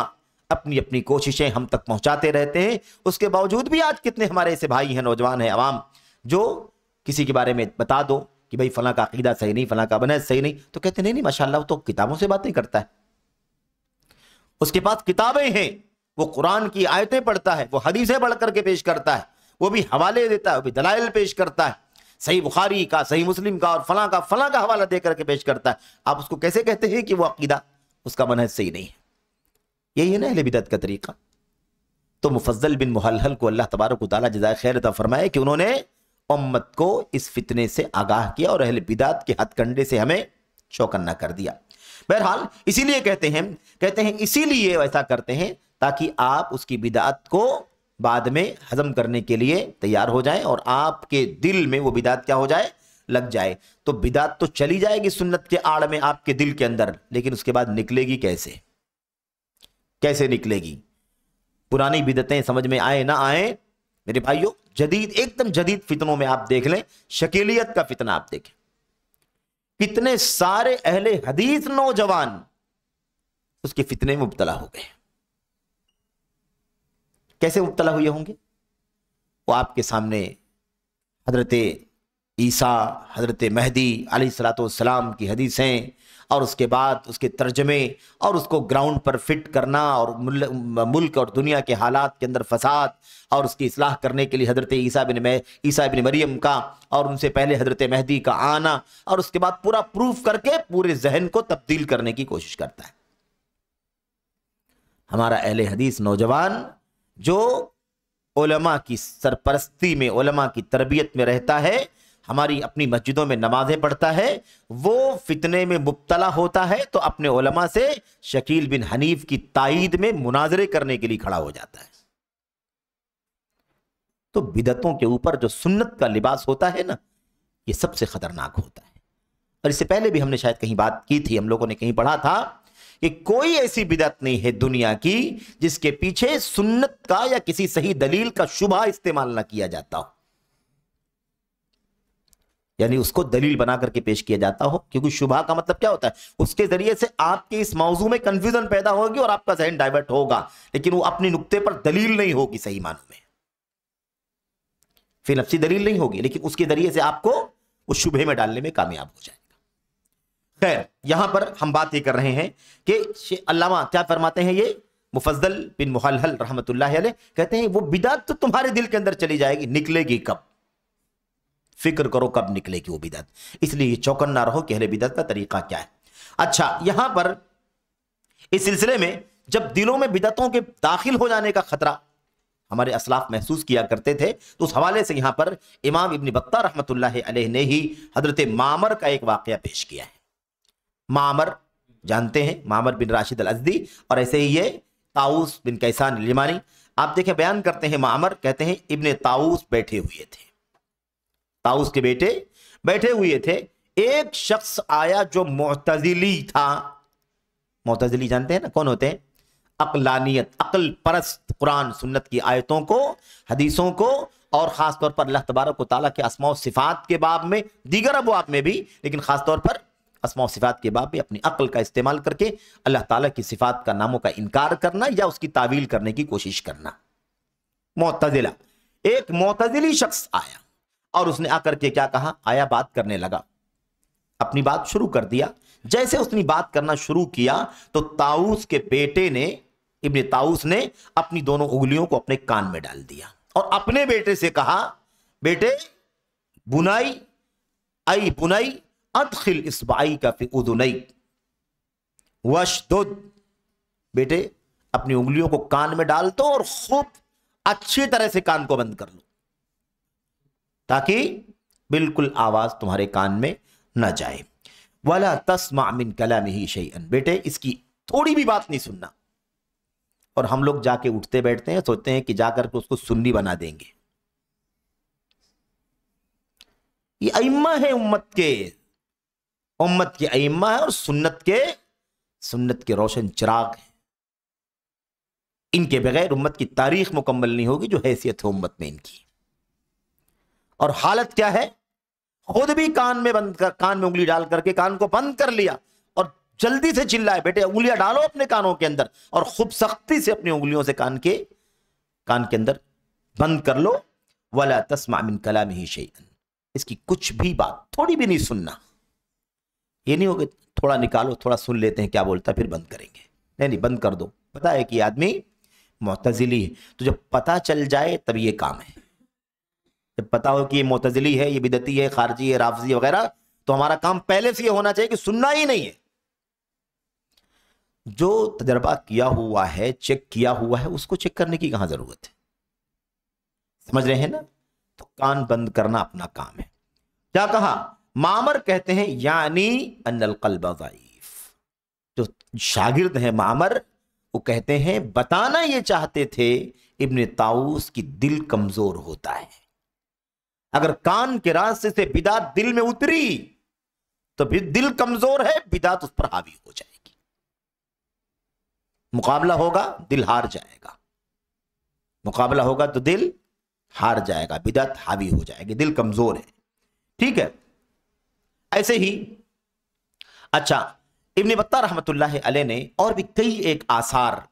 अपनी अपनी कोशिशें हम तक पहुंचाते रहते हैं उसके बावजूद भी आज कितने हमारे ऐसे भाई हैं नौजवान हैं आवाम जो किसी के बारे में बता दो कि भाई फला का अकीदा सही नहीं फला का बना सही नहीं तो कहते नहीं नहीं माशाला वो तो किताबों से बातें करता है उसके पास किताबें हैं वो कुरान की आयतें पढ़ता है वो हदीसें पढ़ करके पेश करता है वो भी हवाले देता है वो भी दलाइल पेश करता है सही बुखारी का सही मुस्लिम का और फला का फला का हवाला दे करके पेश करता है आप उसको कैसे कहते हैं कि वो अकीदा उसका मनहज सही नहीं है यही है ना अहले बिदत का तरीका तो मुफजल बिन मुहल को अल्लाह तबारक ताली जजाय खैर फरमाए कि उन्होंने उम्मत को इस फितने से आगाह किया और अहल बिदात के हथकंडे से हमें चौकन्ना कर दिया बहरहाल इसीलिए कहते हैं कहते हैं इसीलिए ऐसा करते हैं ताकि आप उसकी बिदात को बाद में हजम करने के लिए तैयार हो जाए और आपके दिल में वो बिदात क्या हो जाए लग जाए तो बिदात तो चली जाएगी सुन्नत के आड़ में आपके दिल के अंदर लेकिन उसके बाद निकलेगी कैसे कैसे निकलेगी पुरानी बिदतें समझ में आए ना आए मेरे भाइयों जदीद एकदम जदीद फितनों में आप देख लें शकीलियत का फितना आप देखें कितने सारे अहले हदीस नौजवान उसके फितने में मुबतला हो गए कैसे मुबतला हुए होंगे वो आपके सामने हजरत ईसा हजरत महदी सलाम की हदीसें और उसके बाद उसके तर्जमे और उसको ग्राउंड पर फिट करना और मुल्क और दुनिया के हालात के अंदर फसाद और उसकी असलाह करने के लिए हज़रत ईसा बिन ईसा बिन मरियम का और उनसे पहले हज़रत मेहदी का आना और उसके बाद पूरा प्रूफ करके पूरे जहन को तब्दील करने की कोशिश करता है हमारा अहल हदीस नौजवान जो ओलमा की सरपरस्ती में ओलमा की तरबियत में रहता है हमारी अपनी मस्जिदों में नमाजें पढ़ता है वो फितने में मुबतला होता है तो अपने ओलमा से शकील बिन हनीफ की ताइद में मुनाजरे करने के लिए खड़ा हो जाता है तो बिदतों के ऊपर जो सुन्नत का लिबास होता है ना ये सबसे खतरनाक होता है और इससे पहले भी हमने शायद कहीं बात की थी हम लोगों ने कहीं पढ़ा था कि कोई ऐसी बिदत नहीं है दुनिया की जिसके पीछे सुन्नत का या किसी सही दलील का शुभा इस्तेमाल ना किया जाता हो यानी उसको दलील बना करके पेश किया जाता हो क्योंकि शुभा का मतलब क्या होता है उसके जरिए से आपके इस मौजू में कंफ्यूजन पैदा होगी और आपका जहन डाइवर्ट होगा लेकिन वो अपने नुकते पर दलील नहीं होगी सही मानों में फिर नफसी दलील नहीं होगी लेकिन उसके जरिए से आपको उस शुभे में डालने में कामयाब हो जाएगा खैर यहां पर हम बात ये कर रहे हैं कि अल्लामा क्या फरमाते हैं ये मुफजल बिन मुहल रहमत कहते हैं वो बिदात तो तुम्हारे दिल के अंदर चली जाएगी निकलेगी कब फिक्र करो कब निकलेगी वो बिदत इसलिए चौकन्ना रहो कि अहले बिदत का तरीका क्या है अच्छा यहां पर इस सिलसिले में जब दिलों में बिदतों के दाखिल हो जाने का खतरा हमारे असलाफ महसूस किया करते थे तो उस हवाले से यहाँ पर इमाम इबन बत्ता रहमत ने ही हजरत मामर का एक वाक्य पेश किया है मामर जानते हैं मामर बिन राशिद अल अजदी और ऐसे ही ये ताउस बिन कैसान लिमानी आप देखें बयान करते हैं मामर कहते हैं इबन ताउस बैठे हुए थे ताउस के बेटे बैठे हुए थे एक शख्स आया जो मोतजिली था मोतजली जानते हैं ना कौन होते हैं अकलानियत अकल परस्त कुरान सुन्नत की आयतों को हदीसों को और ख़ासतौर पर अल्लाह तबारक ताला के असमा सिफ़ात के बाब में दीगर अबाब में भी लेकिन ख़ासतौर पर असमा सिफ़ात के बाब में अपनी अकल का इस्तेमाल करके अल्लाह ताला की सिफ़ात का नामों का इनकार करना या उसकी तावील करने की कोशिश करना मोतजिला एक मोतजिली शख्स आया और उसने आकर के क्या कहा आया बात करने लगा अपनी बात शुरू कर दिया जैसे उसने बात करना शुरू किया तो ताऊस के बेटे ने इब्न ताऊस ने अपनी दोनों उंगलियों को अपने कान में डाल दिया और अपने बेटे से कहा बेटे बुनाई आई बुनाई अदखिल बाई का फिर उदुनई वशदुद बेटे अपनी उंगलियों को कान में डाल दो और खूब अच्छी तरह से कान को बंद कर लो ताकि बिल्कुल आवाज़ तुम्हारे कान में न जाए वाला तस्मा कला में ही शही बेटे इसकी थोड़ी भी बात नहीं सुनना और हम लोग जाके उठते बैठते हैं सोचते हैं कि जाकर के उसको सुन्नी बना देंगे ये अइम्मा है उम्मत के उम्मत के अइम्मा है और सुन्नत के सुन्नत के रोशन चिराग हैं इनके बगैर उम्मत की तारीख मुकम्मल नहीं होगी जो हैसियत है उम्मत में इनकी और हालत क्या है खुद भी कान में बंद कर कान में उंगली डाल करके कान को बंद कर लिया और जल्दी से चिल्लाए बेटे उंगलियां डालो अपने कानों के अंदर और खूब सख्ती से अपनी उंगलियों से कान के कान के अंदर बंद कर लो वाला तस्मा मिन कलाम ही शैन इसकी कुछ भी बात थोड़ी भी नहीं सुनना ये नहीं होगा थोड़ा निकालो थोड़ा सुन लेते हैं क्या बोलता फिर बंद करेंगे नहीं नहीं बंद कर दो पता है कि आदमी मोतजिली है तो जब पता चल जाए तब ये काम है जब तो पता हो कि ये मोतजली है ये बिदती है खारजी है राफजी वगैरह तो हमारा काम पहले से ये होना चाहिए कि सुनना ही नहीं है जो तजर्बा किया हुआ है चेक किया हुआ है उसको चेक करने की कहां ज़रूरत है समझ रहे हैं ना तो कान बंद करना अपना काम है क्या कहा मामर कहते हैं यानी अनल जो शागिर्द हैं मामर वो कहते हैं बताना ये चाहते थे इब्ने ताऊस की दिल कमज़ोर होता है अगर कान के रास्ते से बिदात दिल में उतरी तो दिल कमजोर है बिदात उस पर हावी हो जाएगी मुकाबला होगा दिल हार जाएगा मुकाबला होगा तो दिल हार जाएगा बिदात हावी हो जाएगी दिल कमजोर है ठीक है ऐसे ही अच्छा इबन बत्ता रहमत ने और भी कई एक आसार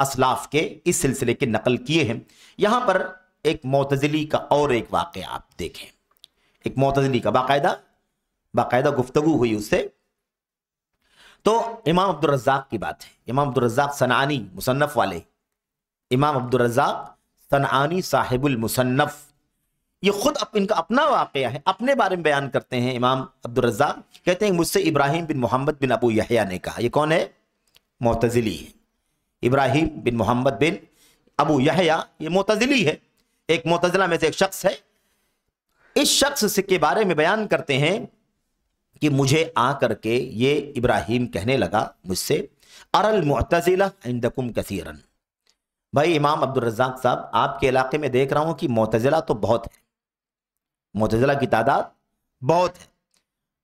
असलाफ के इस सिलसिले के नकल किए हैं यहां पर एक मोतजली का और एक वाक़ आप देखें एक मोतजली का बाकायदा बाकायदा गुफ्तु हुई उससे तो इमाम अब्दुलरजाक की बात है इमाम अब्दुलरजाक सनानी मुसन्फ़ वाले इमाम अब्दुलरजाक सनानी साहिबुल मुसन्नफ़ ये खुद अप, इनका अपना वाक़ है अपने बारे में बयान करते हैं इमाम अब्दुलरजाक कहते हैं मुझसे इब्राहिम बिन मोहम्मद बिन अबू यहिया ने कहा यह कौन है मोतजली है इब्राहिम बिन मोहम्मद बिन अबू यहिया ये मोतजली है एक मोतजला में से एक शख्स है इस शख्स के बारे में बयान करते हैं कि मुझे आ करके ये इब्राहिम कहने लगा मुझसे अरल मोतजिला कसीरन भाई इमाम रज़ाक साहब आपके इलाके में देख रहा हूँ कि मोतजिला तो बहुत है मोतजिला की तादाद बहुत है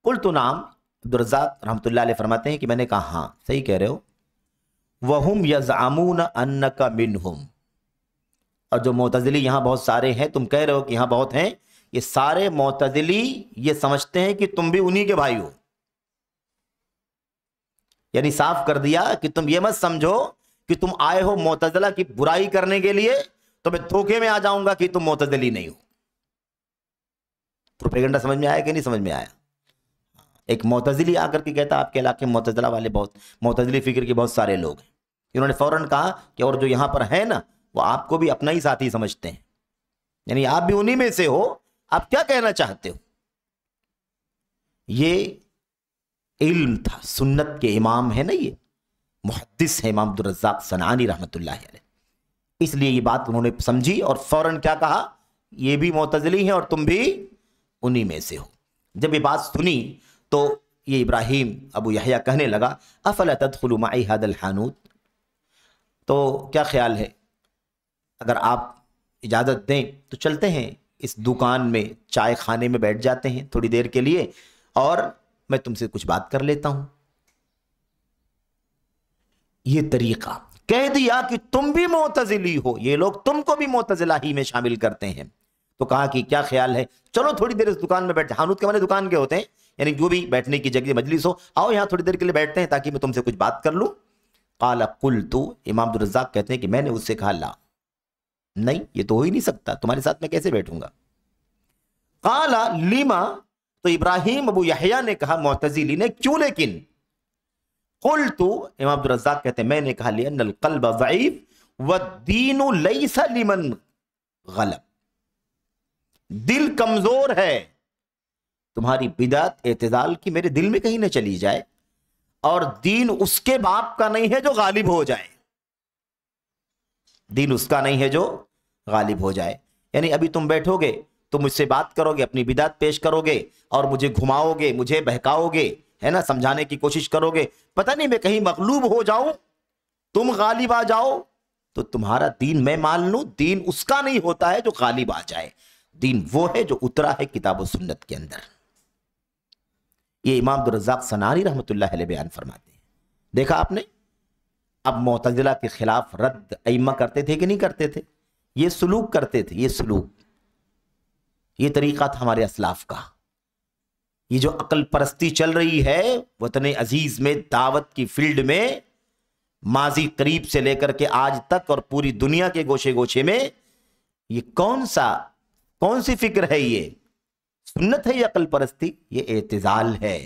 कुल तो नाम अब्दुलरजाक रहमत फरमाते हैं कि मैंने कहा हाँ सही कह रहे हो वहम यजामून अन्न का मिनहुम और जो मोतजिली यहाँ बहुत सारे हैं तुम कह रहे हो कि यहाँ बहुत हैं ये सारे मोतजली ये समझते हैं कि तुम भी उन्हीं के भाई हो यानी साफ कर दिया कि तुम ये मत समझो कि तुम आए हो मोतजला की बुराई करने के लिए तो मैं धोखे में आ जाऊंगा कि तुम मोतजली नहीं हो प्रोपेगेंडा समझ में आया कि नहीं समझ में आया एक मोतजली आकर के कहता आपके इलाके में मोतजला वाले बहुत मोतजली फिक्र के बहुत सारे लोग हैं इन्होंने फौरन कहा कि और जो यहां पर है ना वो आपको भी अपना ही साथी समझते हैं यानी आप भी उन्हीं में से हो आप क्या कहना चाहते हो ये इल्म था सुन्नत के इमाम है ना ये मुहदस है इमाम अब्दुलरजाक सनानी रहमत इसलिए ये बात उन्होंने समझी और फौरन क्या कहा ये भी मोतजली है और तुम भी उन्हीं में से हो जब ये बात सुनी तो ये इब्राहिम अबू यहा कहने लगा अफला तदखलुमाई हदल हानूत तो क्या ख्याल है अगर आप इजाज़त दें तो चलते हैं इस दुकान में चाय खाने में बैठ जाते हैं थोड़ी देर के लिए और मैं तुमसे कुछ बात कर लेता हूं ये तरीका कह दिया कि तुम भी मोतजिली हो ये लोग तुमको भी मोतजिला ही में शामिल करते हैं तो कहा कि क्या ख्याल है चलो थोड़ी देर इस दुकान में बैठ हानूत के माने दुकान के होते हैं यानी जो भी बैठने की जगह मजलिस हो आओ यहाँ थोड़ी देर के लिए बैठते हैं ताकि मैं तुमसे कुछ बात कर लूँ काला कुल तो इमाम कहते हैं कि मैंने उससे कहा ला नहीं ये तो हो ही नहीं सकता तुम्हारे साथ में कैसे बैठूंगा काला लीमा तो इब्राहिम अबू यहया ने कहा मोतजीली ने क्यों लेकिन कुल तो इमाम अब्दुलरजाक कहते हैं मैंने कहा लिया नल कल्ब ज़ईफ व दीन लिमन गलब दिल कमजोर है तुम्हारी बिदात एतजाल की मेरे दिल में कहीं ना चली जाए और दीन उसके बाप का नहीं है जो गालिब हो जाए दीन उसका नहीं है जो गालिब हो जाए यानी अभी तुम बैठोगे तो मुझसे बात करोगे अपनी बिदात पेश करोगे और मुझे घुमाओगे मुझे बहकाओगे है ना समझाने की कोशिश करोगे पता नहीं मैं कहीं मकलूब हो जाऊं तुम गालिब आ जाओ तो तुम्हारा दीन मैं मान लू दीन उसका नहीं होता है जो गालिब आ जाए दीन वो है जो उतरा है किताब सुन्नत के अंदर ये इमाम सनारी सनानी रहमत बयान फरमाते हैं देखा आपने अब मोतजिला के खिलाफ रद्द अमा करते थे कि नहीं करते थे ये सलूक करते थे ये सलूक ये तरीका था हमारे असलाफ का ये जो अकल परस्ती चल रही है वतन अजीज में दावत की फील्ड में माजी करीब से लेकर के आज तक और पूरी दुनिया के गोशे गोशे में ये कौन सा कौन सी फिक्र है ये सुन्नत है ये अकल परस्ती ये एतजाल है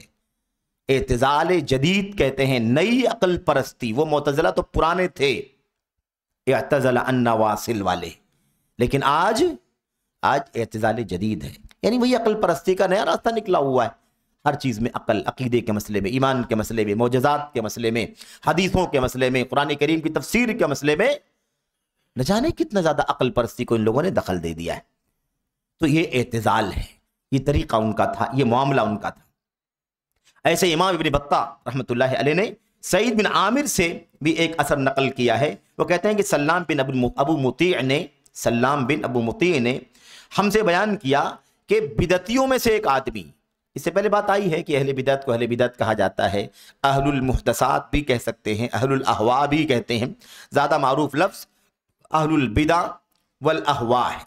एतजाल जदीद कहते हैं नई अकल परस्ती वो मोतजला तो पुराने थे एतजल अन्ना वासिल वाले लेकिन आज आज एतजाल जदीद है यानी वही अकल परस्ती का नया रास्ता निकला हुआ है हर चीज़ में अकल अकीदे के मसले में ईमान के मसले में मोजात के मसले में हदीसों के मसले में कुरान करीम की तफसीर के मसले में न जाने कितना ज़्यादा अकल परस्ती को इन लोगों ने दखल दे दिया है तो ये एतजाल है ये तरीका उनका था ये मामला उनका था ऐसे इमाम इबन बत्ता रहमत ने सईद बिन आमिर से भी एक असर नकल किया है वो कहते हैं कि सल्लाम बिन अबू अबू मुती ने सल्लाम बिन अबू मुती ने हमसे बयान किया कि बिदतियों में से एक आदमी इससे पहले बात आई है कि अहले बिदत को अहले बिदत कहा जाता है अहलुलमहदसात भी कह सकते हैं अहलुल अहवा भी कहते हैं ज़्यादा मरूफ लफ्ज़ अहलबिदा वलवा है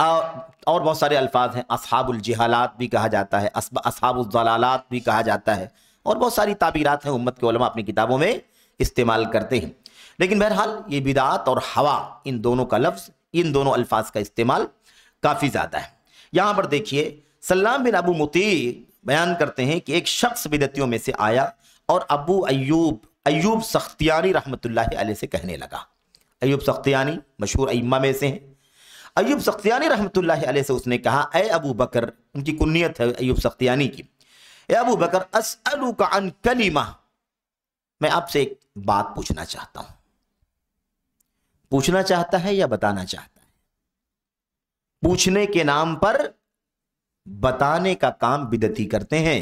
और बहुत सारे अल्फाज हैं असहाबुल जिहालात भी कहा जाता है असहाबुलजलालात भी कहा जाता है और बहुत सारी ताबीरात हैं उम्मत के उलमा अपनी किताबों में इस्तेमाल करते हैं लेकिन बहरहाल ये बिदात और हवा इन दोनों का लफ्ज़ इन दोनों अल्फाज का इस्तेमाल काफ़ी ज़्यादा है यहाँ पर देखिए सल्लाम बिन अबू मुती बयान करते हैं कि एक शख्स बिदतियों में से आया और अबू अयूब अयूब सख्तियानी रहमतुल्लाह अलैह से कहने लगा अयूब सख्तियानी मशहूर इम्मा में से हैं अयुब सख्तियानी रहमत अलैह से उसने कहा ए अबू बकर उनकी कुन्नीत है अयुब सख्तियानी की ए अबू बकर अस का अन कलीमा मैं आपसे एक बात पूछना चाहता हूं पूछना चाहता है या बताना चाहता है पूछने के नाम पर बताने का काम बिदती करते हैं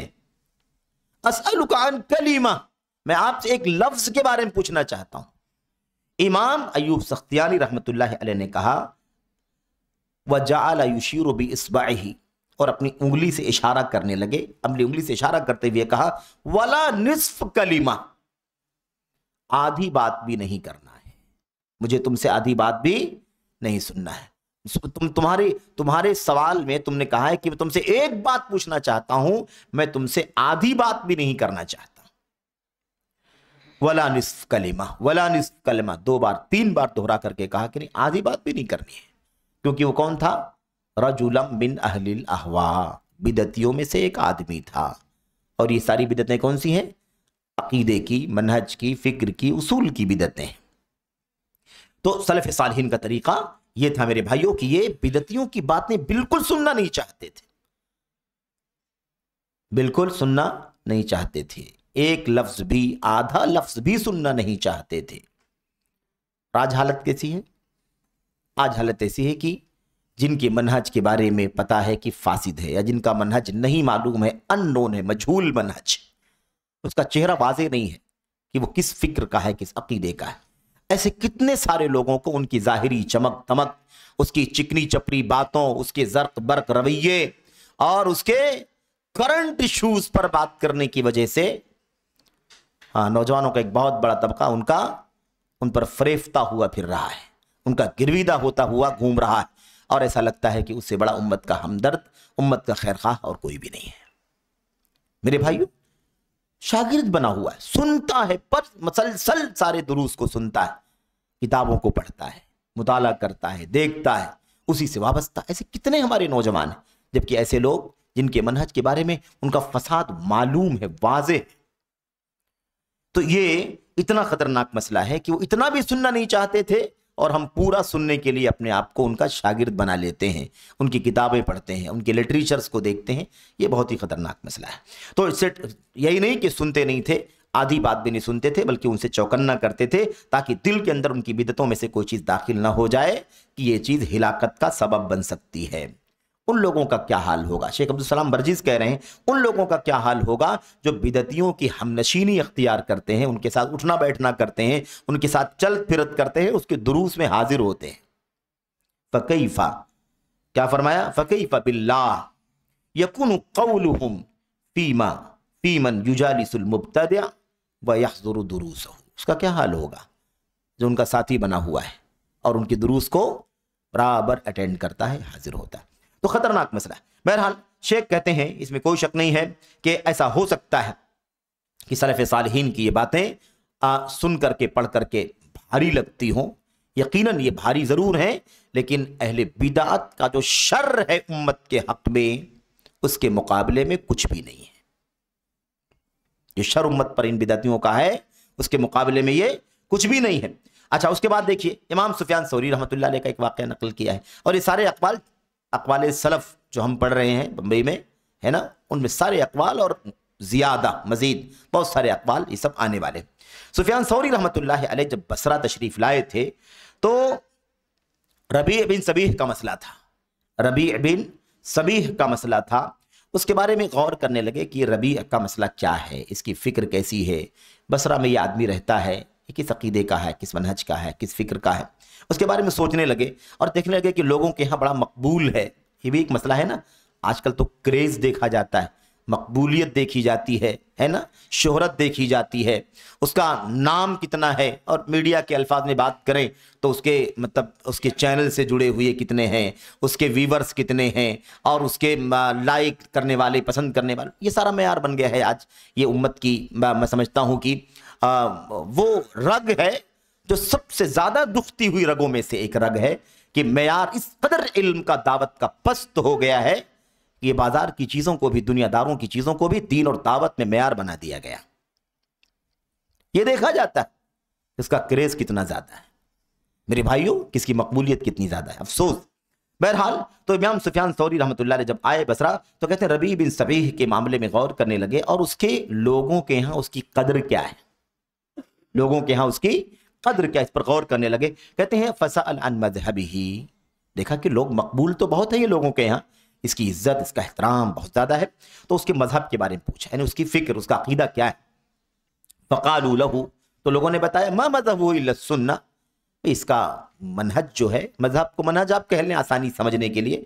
असअलू का अन कलीमा मैं आपसे एक लफ्ज के बारे में पूछना चाहता हूं इमाम अयूब सख्तियाली रहमतुल्लाह अलैह ने कहा व जाला युशीर भी इसबाही और अपनी उंगली से इशारा करने लगे अपनी उंगली से इशारा करते हुए कहा वला निसफ कलीमा आधी बात भी नहीं करना है मुझे तुमसे आधी बात भी नहीं सुनना है तुम तुम्हारे तुम्हारे सवाल में तुमने कहा है कि मैं तुमसे एक बात पूछना चाहता हूं मैं तुमसे आधी बात भी नहीं करना चाहता वला निस्फ कलीमा वला निस्फ कलीमा दो बार तीन बार दोहरा करके कहा कि नहीं आधी बात भी नहीं करनी है क्योंकि वो कौन था रजुलम बिन अहलिल अहवा बिदतियों में से एक आदमी था और ये सारी बिदतें कौन सी हैं अकीदे की मनहज की फ़िक्र की उसूल की बिदतें तो सलफ़ सालहीन का तरीक़ा ये था मेरे भाइयों कि ये बिदतियों की बातें बिल्कुल सुनना नहीं चाहते थे बिल्कुल सुनना नहीं चाहते थे एक लफ्ज़ भी आधा लफ्ज़ भी सुनना नहीं चाहते थे राज हालत कैसी है आज हालत ऐसी है कि जिनके मनहज के बारे में पता है कि फासिद है या जिनका मनहज नहीं मालूम है अननोन है मजहूल मनहज उसका चेहरा वाजे नहीं है कि वो किस फिक्र का है किस अकीदे का है ऐसे कितने सारे लोगों को उनकी जाहिरी चमक तमक उसकी चिकनी चपरी बातों उसके जर्क बर्क रवैये और उसके करंट इशूज पर बात करने की वजह से हाँ नौजवानों का एक बहुत बड़ा तबका उनका उन पर फरेफ्ता हुआ फिर रहा है उनका गिरविदा होता हुआ घूम रहा है और ऐसा लगता है कि उससे बड़ा उम्मत का हमदर्द उम्मत का खैर खा और कोई भी नहीं है मेरे भाइयों शागिर्द बना हुआ है सुनता है पर मसलसल सारे दुरूस को सुनता है किताबों को पढ़ता है मुताला करता है देखता है उसी से वाबस्ता ऐसे कितने हमारे नौजवान हैं जबकि ऐसे लोग जिनके मनहज के बारे में उनका फसाद मालूम है वाजे है तो ये इतना खतरनाक मसला है कि वो इतना भी सुनना नहीं चाहते थे और हम पूरा सुनने के लिए अपने आप को उनका शागिर्द बना लेते हैं उनकी किताबें पढ़ते हैं उनके लिटरेचर्स को देखते हैं ये बहुत ही ख़तरनाक मसला है तो इससे यही नहीं कि सुनते नहीं थे आधी बात भी नहीं सुनते थे बल्कि उनसे चौकन्ना करते थे ताकि दिल के अंदर उनकी बिदतों में से कोई चीज़ दाखिल ना हो जाए कि ये चीज़ हिलाकत का सबब बन सकती है उन लोगों का क्या हाल होगा शेख अब्दुलसलाम बर्जीज कह रहे हैं उन लोगों का क्या हाल होगा जो बिदतियों की हमनशीनी अख्तियार करते हैं उनके साथ उठना बैठना करते हैं उनके साथ चल फिरत करते हैं उसके दुरूस में हाजिर होते हैं फ़कीफ़ा क्या फरमाया फ़कीफ़ा बिल्ला यकुन कौलहम फ़ीमा फ़ीमन युजालिसुलमुबतदा व यहजुर हो उसका क्या हाल होगा जो उनका साथी बना हुआ है और उनके दुरूस को बराबर अटेंड करता है हाजिर होता है तो खतरनाक मसला है बहरहाल शेख कहते हैं इसमें कोई शक नहीं है कि ऐसा हो सकता है कि सलफ सालहीन की ये बातें सुन करके पढ़ करके भारी लगती हों यकीनन ये भारी ज़रूर हैं लेकिन अहल बिदात का जो शर है उम्मत के हक में उसके मुकाबले में कुछ भी नहीं है जो शर उम्मत पर इन बिदातियों का है उसके मुकाबले में ये कुछ भी नहीं है अच्छा उसके बाद देखिए इमाम सुफियान सौरी रहमत का एक वाक्य नकल किया है और ये सारे अकबाल अकवाल सलफ़ जो हम पढ़ रहे हैं बम्बई में है ना उनमें सारे अकवाल और ज़्यादा मज़ीद बहुत सारे अकवाल ये सब आने वाले सुफियान सौरी रहमत आलै जब बसरा तशरीफ़ लाए थे तो रबी बिन सबीह का मसला था रबी बिन सबीह का मसला था उसके बारे में गौर करने लगे कि रबी का मसला क्या है इसकी फ़िक्र कैसी है बसरा में ये आदमी रहता है ये किस अकीदे का है किस मनहज का है किस फ़िक्र का है उसके बारे में सोचने लगे और देखने लगे कि लोगों के यहाँ बड़ा मकबूल है ये भी एक मसला है ना आजकल तो क्रेज़ देखा जाता है मकबूलियत देखी जाती है है ना शोहरत देखी जाती है उसका नाम कितना है और मीडिया के अल्फाज में बात करें तो उसके मतलब उसके चैनल से जुड़े हुए कितने हैं उसके व्यूवर्स कितने हैं और उसके लाइक करने वाले पसंद करने वाले ये सारा मैार बन गया है आज ये उम्मत की मैं समझता हूँ कि आ, वो रग है जो सबसे ज्यादा दुखती हुई रगों में से एक रग है कि मैार इस कदर इल्म का दावत का पस्त हो गया है कि ये बाजार की चीजों को भी दुनियादारों की चीजों को भी दीन और दावत में मैार बना दिया गया ये देखा जाता है इसका क्रेज कितना ज्यादा है मेरे भाइयों किसकी मकबूलियत कितनी ज्यादा है अफसोस बहरहाल तो इमाम सुफियान सौरी ने जब आए बसरा तो कहते हैं रबी बिन सबीह के मामले में गौर करने लगे और उसके लोगों के यहाँ उसकी कदर क्या है लोगों के यहाँ उसकी कद्र क्या इस पर गौर करने लगे कहते हैं फसा अन मजहबी देखा कि लोग मकबूल तो बहुत है ये लोगों के यहाँ इसकी इज्जत इसका एहतराम बहुत ज़्यादा है तो उसके मजहब के बारे में पूछा यानी उसकी फ़िक्र उसका अकीदा क्या है फ़कालू लहू तो लोगों ने बताया मा मजहब सुन्ना इसका मनहज जो है मजहब को मनहज आप कह लें आसानी समझने के लिए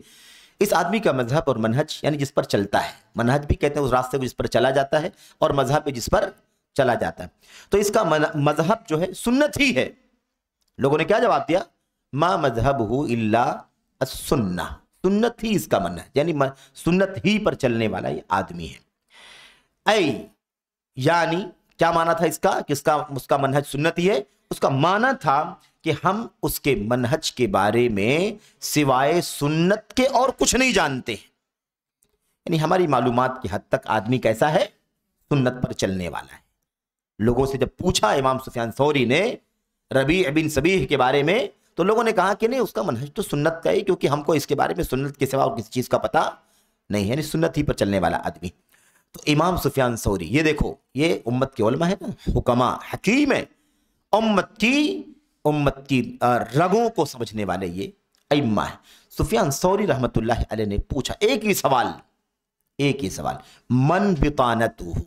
इस आदमी का मजहब और मनहज यानी जिस पर चलता है मनहज भी कहते हैं उस रास्ते को जिस पर चला जाता है और मजहब जिस पर चला जाता है तो इसका मजहब जो है सुन्नत ही है लोगों ने क्या जवाब दिया मा मजहब हु इल्ला सुन्ना सुन्नत ही इसका मन है यानी सुन्नत ही पर चलने वाला ये आदमी है ऐ यानी क्या माना था इसका कि उसका उसका मनहज सुन्नत ही है उसका माना था कि हम उसके मनहज के बारे में सिवाय सुन्नत के और कुछ नहीं जानते यानी हमारी मालूमात की हद तक आदमी कैसा है सुन्नत पर चलने वाला है लोगों से जब पूछा इमाम सुफियान सौरी ने रबी बिन सबीह के बारे में तो लोगों ने कहा कि नहीं उसका मनहज तो सुन्नत का ही क्योंकि हमको इसके बारे में सुन्नत के सिवा और किसी चीज़ का पता नहीं है सुन्नत ही पर चलने वाला आदमी तो इमाम सुफियान सौरी ये देखो ये उम्मत के उलमा है ना हुकमा हकीम है उम्मत की उम्मत की रगों को समझने वाले ये अम्मा है सुफियान सौरी रहमत ने पूछा एक ही सवाल एक ही सवाल मन बितानत हूँ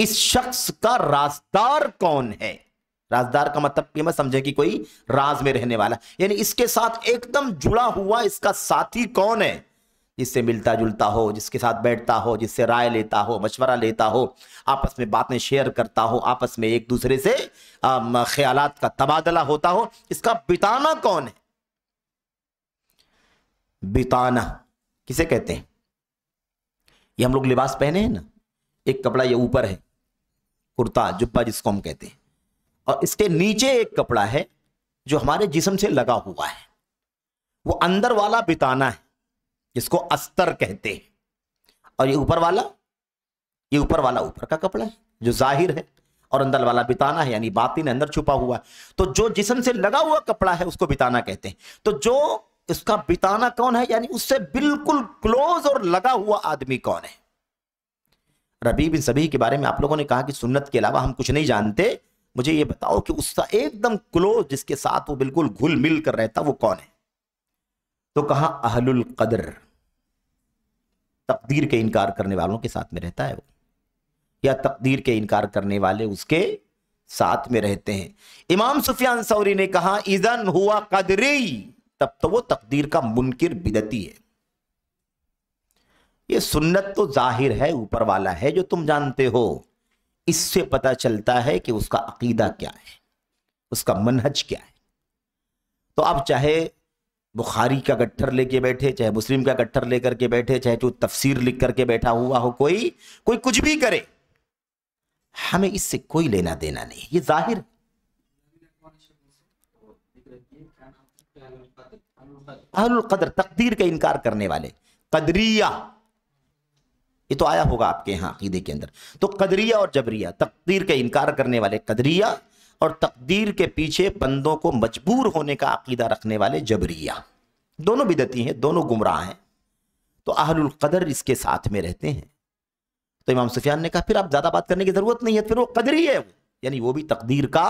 इस शख्स का राजदार कौन है राजदार का मतलब कि मैं समझे कि कोई राज में रहने वाला यानी इसके साथ एकदम जुड़ा हुआ इसका साथी कौन है जिससे मिलता जुलता हो जिसके साथ बैठता हो जिससे राय लेता हो मशवरा लेता हो आपस में बातें शेयर करता हो आपस में एक दूसरे से ख्याल का तबादला होता हो इसका बिताना कौन है बिताना किसे कहते हैं ये हम लोग लिबास पहने हैं ना एक कपड़ा ये ऊपर है कुर्ता जुब्बा जिसको हम कहते हैं और इसके नीचे एक कपड़ा है जो हमारे जिसम से लगा हुआ है वो अंदर वाला बिताना है जिसको अस्तर कहते हैं और ये ऊपर वाला ये ऊपर वाला ऊपर का कपड़ा है जो जाहिर है और अंदर वाला बिताना है यानी बातिन अंदर छुपा हुआ है तो जो जिसम से लगा हुआ कपड़ा है उसको बिताना कहते हैं तो जो इसका बिताना कौन है यानी उससे बिल्कुल क्लोज और लगा हुआ आदमी कौन है रबी बिन सभी के बारे में आप लोगों ने कहा कि सुन्नत के अलावा हम कुछ नहीं जानते मुझे ये बताओ कि उसका एकदम क्लोज जिसके साथ वो बिल्कुल घुल मिल कर रहता वो कौन है तो कहा अहलुल कदर तकदीर के इनकार करने वालों के साथ में रहता है वो या तकदीर के इनकार करने वाले उसके साथ में रहते हैं इमाम सुफियान सौरी ने कहा इजन हुआ कदरी तब तो वो तकदीर का मुनकर बिदती है ये सुन्नत तो जाहिर है ऊपर वाला है जो तुम जानते हो इससे पता चलता है कि उसका अकीदा क्या है उसका मनहज क्या है तो आप चाहे बुखारी का गट्ठर लेके बैठे चाहे मुस्लिम का गट्ठर लेकर के बैठे चाहे जो तफसीर लिख करके बैठा हुआ हो कोई कोई कुछ भी करे हमें इससे कोई लेना देना नहीं ये जाहिर अहल कदर तकदीर का इनकार करने वाले कदरिया ये तो आया होगा आपके यहाँ अकीदे के अंदर तो कदरिया और जबरिया तकदीर के इनकार करने वाले कदरिया और तकदीर के पीछे बंदों को मजबूर होने का अकीदा रखने वाले जबरिया दोनों बिदती हैं दोनों गुमराह हैं तो अहलुल कदर इसके साथ में रहते हैं तो इमाम सुफियान ने कहा फिर आप ज़्यादा बात करने की ज़रूरत नहीं है फिर वो कदरी है यानी वो भी तकदीर का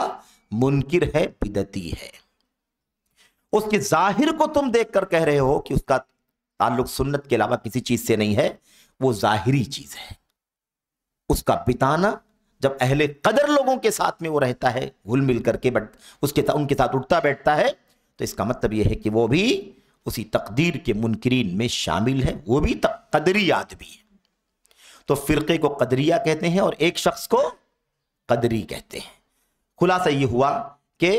मुनकर है बिदती है उसके जाहिर को तुम देखकर कह रहे हो कि उसका ताल्लुक सुन्नत के अलावा किसी चीज़ से नहीं है वो ज़ाहिरी चीज़ है उसका बिताना जब अहले कदर लोगों के साथ में वो रहता है घुल मिल करके बट उसके ता, उनके साथ उठता बैठता है तो इसका मतलब यह है कि वो भी उसी तकदीर के मुनकरीन में शामिल है वो भी कदरी आदमी है तो फ़िरके को कदरिया कहते हैं और एक शख्स को कदरी कहते हैं खुलासा ये हुआ कि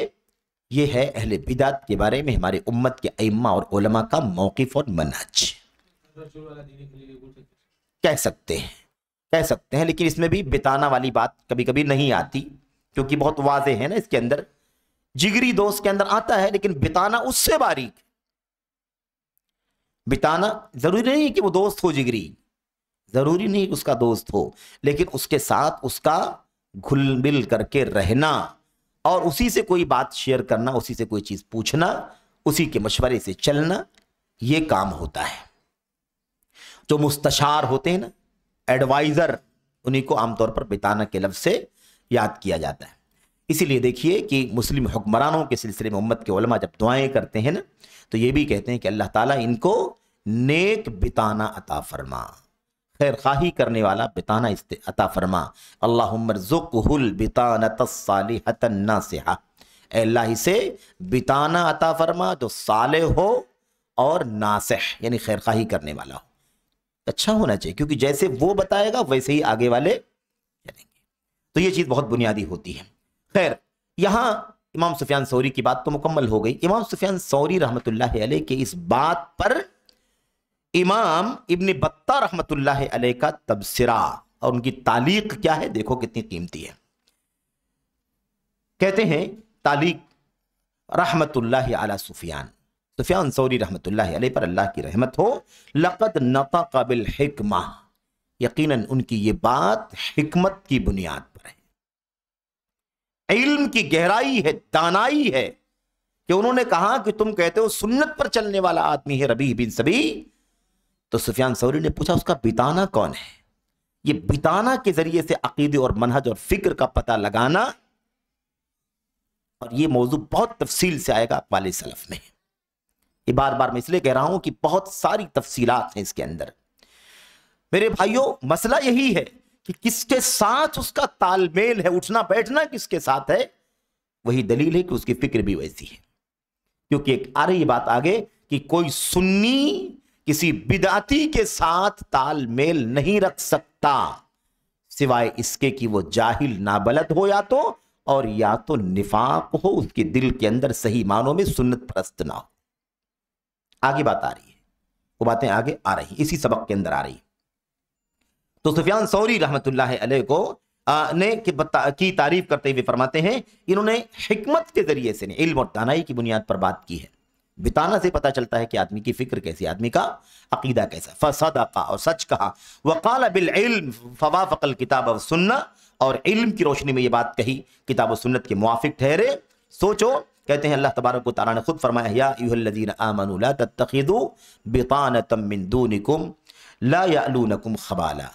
ये है अहले बिदात के बारे में हमारे उम्मत के अइम्मा और ओलमा का मौक़ और मनाज कह सकते हैं कह सकते हैं लेकिन इसमें भी बिताना वाली बात कभी कभी नहीं आती क्योंकि बहुत वाजे है ना इसके अंदर जिगरी दोष के अंदर आता है लेकिन बिताना उससे बारीक बिताना जरूरी नहीं है कि वो दोस्त हो जिगरी जरूरी नहीं उसका दोस्त हो लेकिन उसके साथ उसका घुल मिल करके रहना और उसी से कोई बात शेयर करना उसी से कोई चीज पूछना उसी के मशवरे से चलना ये काम होता है जो मुस्तशार होते हैं ना एडवाइजर उन्हीं को आमतौर पर बिताना के लफ्ज से याद किया जाता है इसीलिए देखिए कि मुस्लिम हुक्मरानों के सिलसिले में उम्मत के उलमा जब दुआएं करते हैं ना तो ये भी कहते हैं कि अल्लाह ताला इनको नेक बिताना अता फरमा खैर खाही करने वाला बिताना अता फरमा अल्लाहमरजुकहुल बिताना तसालिहतना सेहा अल्लाह से बिताना अता फरमा जो साले हो और नासह यानी खैर खाही करने वाला हो अच्छा होना चाहिए क्योंकि जैसे वो बताएगा वैसे ही आगे वाले चलेंगे तो ये चीज़ बहुत बुनियादी होती है खैर यहां इमाम सुफियान सौरी की बात तो मुकम्मल हो गई इमाम सुफियान सौरी रहमत के इस बात पर इमाम इबन बत्ता रहमत आल का तबसरा और उनकी तालीक क्या है देखो कितनी कीमती है कहते हैं तालीक रहमत आला सुफियान सुफियान सौरी रहमत पर अल्लाह की रहमत हो लक़द नता काबिल हिकमा यकीनन उनकी ये बात हिकमत की बुनियाद पर है इल्म की गहराई है दानाई है कि उन्होंने कहा कि तुम कहते हो सुन्नत पर चलने वाला आदमी है रबी बिन सभी तो सुफियान सौरी ने पूछा उसका बिताना कौन है ये बिताना के जरिए से अकीदे और मनहज और फिक्र का पता लगाना और ये मौजू बहुत तफसील से आएगा वाले सलफ में ये बार बार मैं इसलिए कह रहा हूं कि बहुत सारी तफसीलात हैं इसके अंदर मेरे भाइयों मसला यही है कि किसके साथ उसका तालमेल है उठना बैठना किसके साथ है वही दलील है कि उसकी फिक्र भी वैसी है क्योंकि एक आ रही बात आगे कि कोई सुन्नी किसी बिदाती के साथ तालमेल नहीं रख सकता सिवाय इसके कि वो जाहिल नाबलद हो या तो और या तो निफाक हो उसके दिल के अंदर सही मानों में सुन्नत प्रस्त ना हो आगे बात आ रही है वो बातें आगे आ रही इसी सबक के अंदर आ रही तो सुफियान सौरी रहमत अलह को आ, ने की, की तारीफ करते हुए फरमाते हैं इन्होंने हिकमत के जरिए से ने इल्म और दानाई की बुनियाद पर बात की है बिताना से पता चलता है कि आदमी की फिक्र कैसी आदमी का अकीदा कैसा फसदा का और सच कहा वकाल बिल इल्म फवाफल किताब और सुन्ना और इल्म की रोशनी में ये बात कही किताब सुन्नत के मुआफिक ठहरे सोचो कहते हैं अल्लाह तबारक तारा ने खुद फरमाया खबाला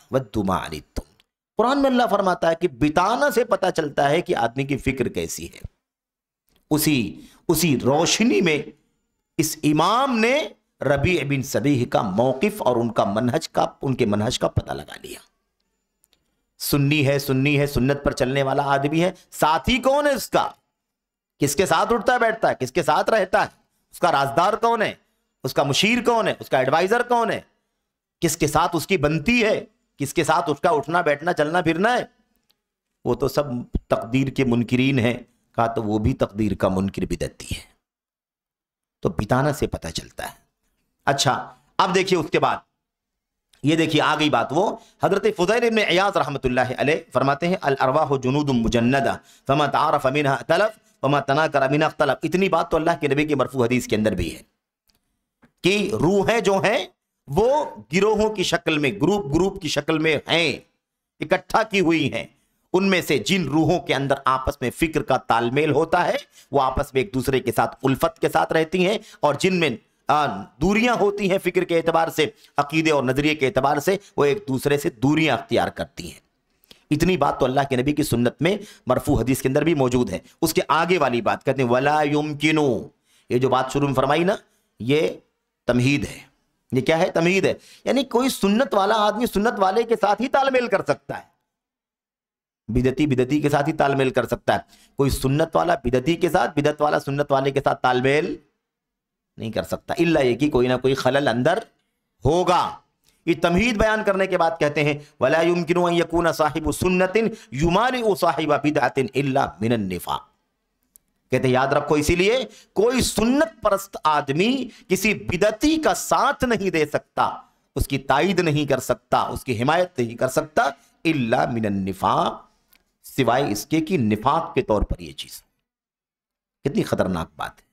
कुरान में अल्लाह फरमाता है कि बिताना से पता चलता है कि आदमी की फ़िक्र कैसी है उसी उसी रोशनी में इस इमाम ने रबी बिन सबीह का मौकफ और उनका मनहज का उनके मनहज का पता लगा लिया सुन्नी है सुन्नी है सुन्नत पर चलने वाला आदमी है साथी कौन है उसका किसके साथ उठता है बैठता है किसके साथ रहता है उसका राजदार कौन है उसका मुशीर कौन है उसका एडवाइजर कौन है किसके साथ उसकी बनती है किसके साथ उसका उठना बैठना चलना फिरना है वो तो सब तकदीर के मुनकरीन है कहा तो वो भी तकदीर का मुनकर बिदती है तो बिताना से पता चलता है अच्छा अब देखिए उसके बाद ये देखिए आ गई बात वो हजरत फ़ुजैल इब्न अयाज रहमतुल्लाह अलैह फरमाते हैं अल अरवाह जुनूद मुजन्नदा फमा तारफ मिनहा तलफ़ वमा तना करामीना अख्तलब इतनी बात तो अल्लाह के नबी की मरफू हदीस के अंदर भी है कि रूहें जो हैं वो गिरोहों की शक्ल में ग्रुप ग्रुप की शक्ल में हैं इकट्ठा की हुई हैं उनमें से जिन रूहों के अंदर आपस में फिक्र का तालमेल होता है वो आपस में एक दूसरे के साथ उल्फत के साथ रहती हैं और जिनमें दूरियां होती हैं फिक्र के एतबार से अकीदे और नज़रिए के एतबार से वो एक दूसरे से दूरियां अख्तियार करती हैं इतनी बात तो अल्लाह के नबी की सुन्नत में मरफू हदीस के अंदर भी मौजूद है उसके आगे वाली बात कहते हैं वला युमकिनु ये जो बात शुरू में फरमाई ना ये तमहीद है ये क्या है तमहीद है यानी कोई सुन्नत वाला आदमी सुन्नत वाले के साथ ही तालमेल कर सकता है बिदती बिदती के साथ ही तालमेल कर सकता है कोई सुन्नत वाला बिदती के साथ बिदत वाला सुन्नत वाले के साथ तालमेल नहीं कर सकता इल्ला ये कि कोई ना कोई खलल अंदर होगा ये तमहीद बयान करने के बाद कहते हैं वला यमकिन साहिब सुन्नतिन युमान साहिबा बिदातिन इल्ला मिनन निफा कहते याद रखो इसीलिए कोई सुन्नत परस्त आदमी किसी बिदती का साथ नहीं दे सकता उसकी ताइद नहीं कर सकता उसकी हिमायत नहीं कर सकता इल्ला मिनन निफा सिवाय इसके कि निफाक के तौर पर यह चीज कितनी खतरनाक बात है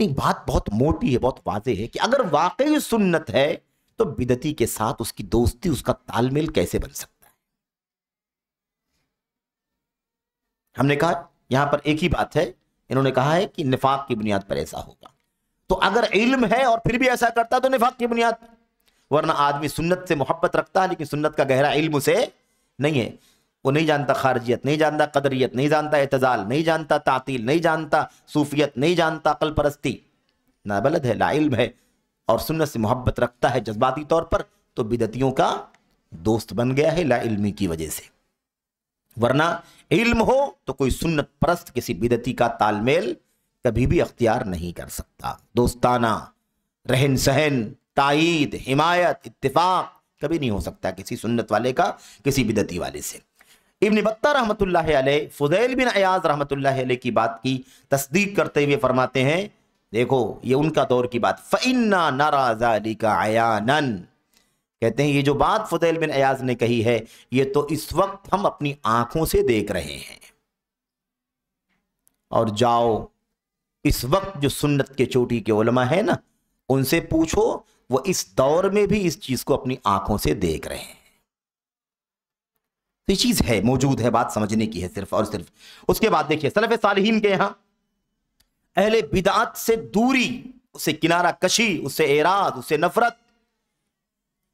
नहीं बात बहुत मोटी है बहुत वाजे है कि अगर वाकई सुन्नत है तो बिदती के साथ उसकी दोस्ती उसका तालमेल कैसे बन सकता है हमने कहा यहां पर एक ही बात है इन्होंने कहा है कि निफाक की बुनियाद पर ऐसा होगा तो अगर इल्म है और फिर भी ऐसा करता तो निफाक की बुनियाद वरना आदमी सुन्नत से मोहब्बत रखता है लेकिन सुन्नत का गहरा इल्म उसे नहीं है वो नहीं जानता खारजियत नहीं जानता कदरियत नहीं जानता एतजाल नहीं जानता तातील नहीं जानता सूफियत नहीं जानता अकल परस्ती ना बलद है ना इल्म है और सुन्नत से मोहब्बत रखता है जज्बाती तौर पर तो बिदतियों का दोस्त बन गया है ला इल्मी की वजह से वरना इल्म हो तो कोई सुन्नत परस्त किसी बिदती का तालमेल कभी भी अख्तियार नहीं कर सकता दोस्ताना रहन सहन तायद हिमायत इतफाक कभी नहीं हो सकता किसी सुन्नत वाले का किसी बिदती वाले से इबन बत्ता रहमत फ़ुदैल बिन अयाज रहमत की बात की तस्दीक करते हुए फरमाते हैं देखो ये उनका दौर की बात फ़ैन्ना नाराजाली का आयानन कहते हैं ये जो बात फुदैल बिन अयाज ने कही है ये तो इस वक्त हम अपनी आंखों से देख रहे हैं और जाओ इस वक्त जो सुन्नत के चोटी के उलमा है ना उनसे पूछो वो इस दौर में भी इस चीज को अपनी आंखों से देख रहे हैं तो ये चीज है मौजूद है बात समझने की है सिर्फ और सिर्फ उसके बाद देखिए सलफ सालहीन के यहां अहले बिदात से दूरी उसे किनारा कशी उससे एराज उसे नफरत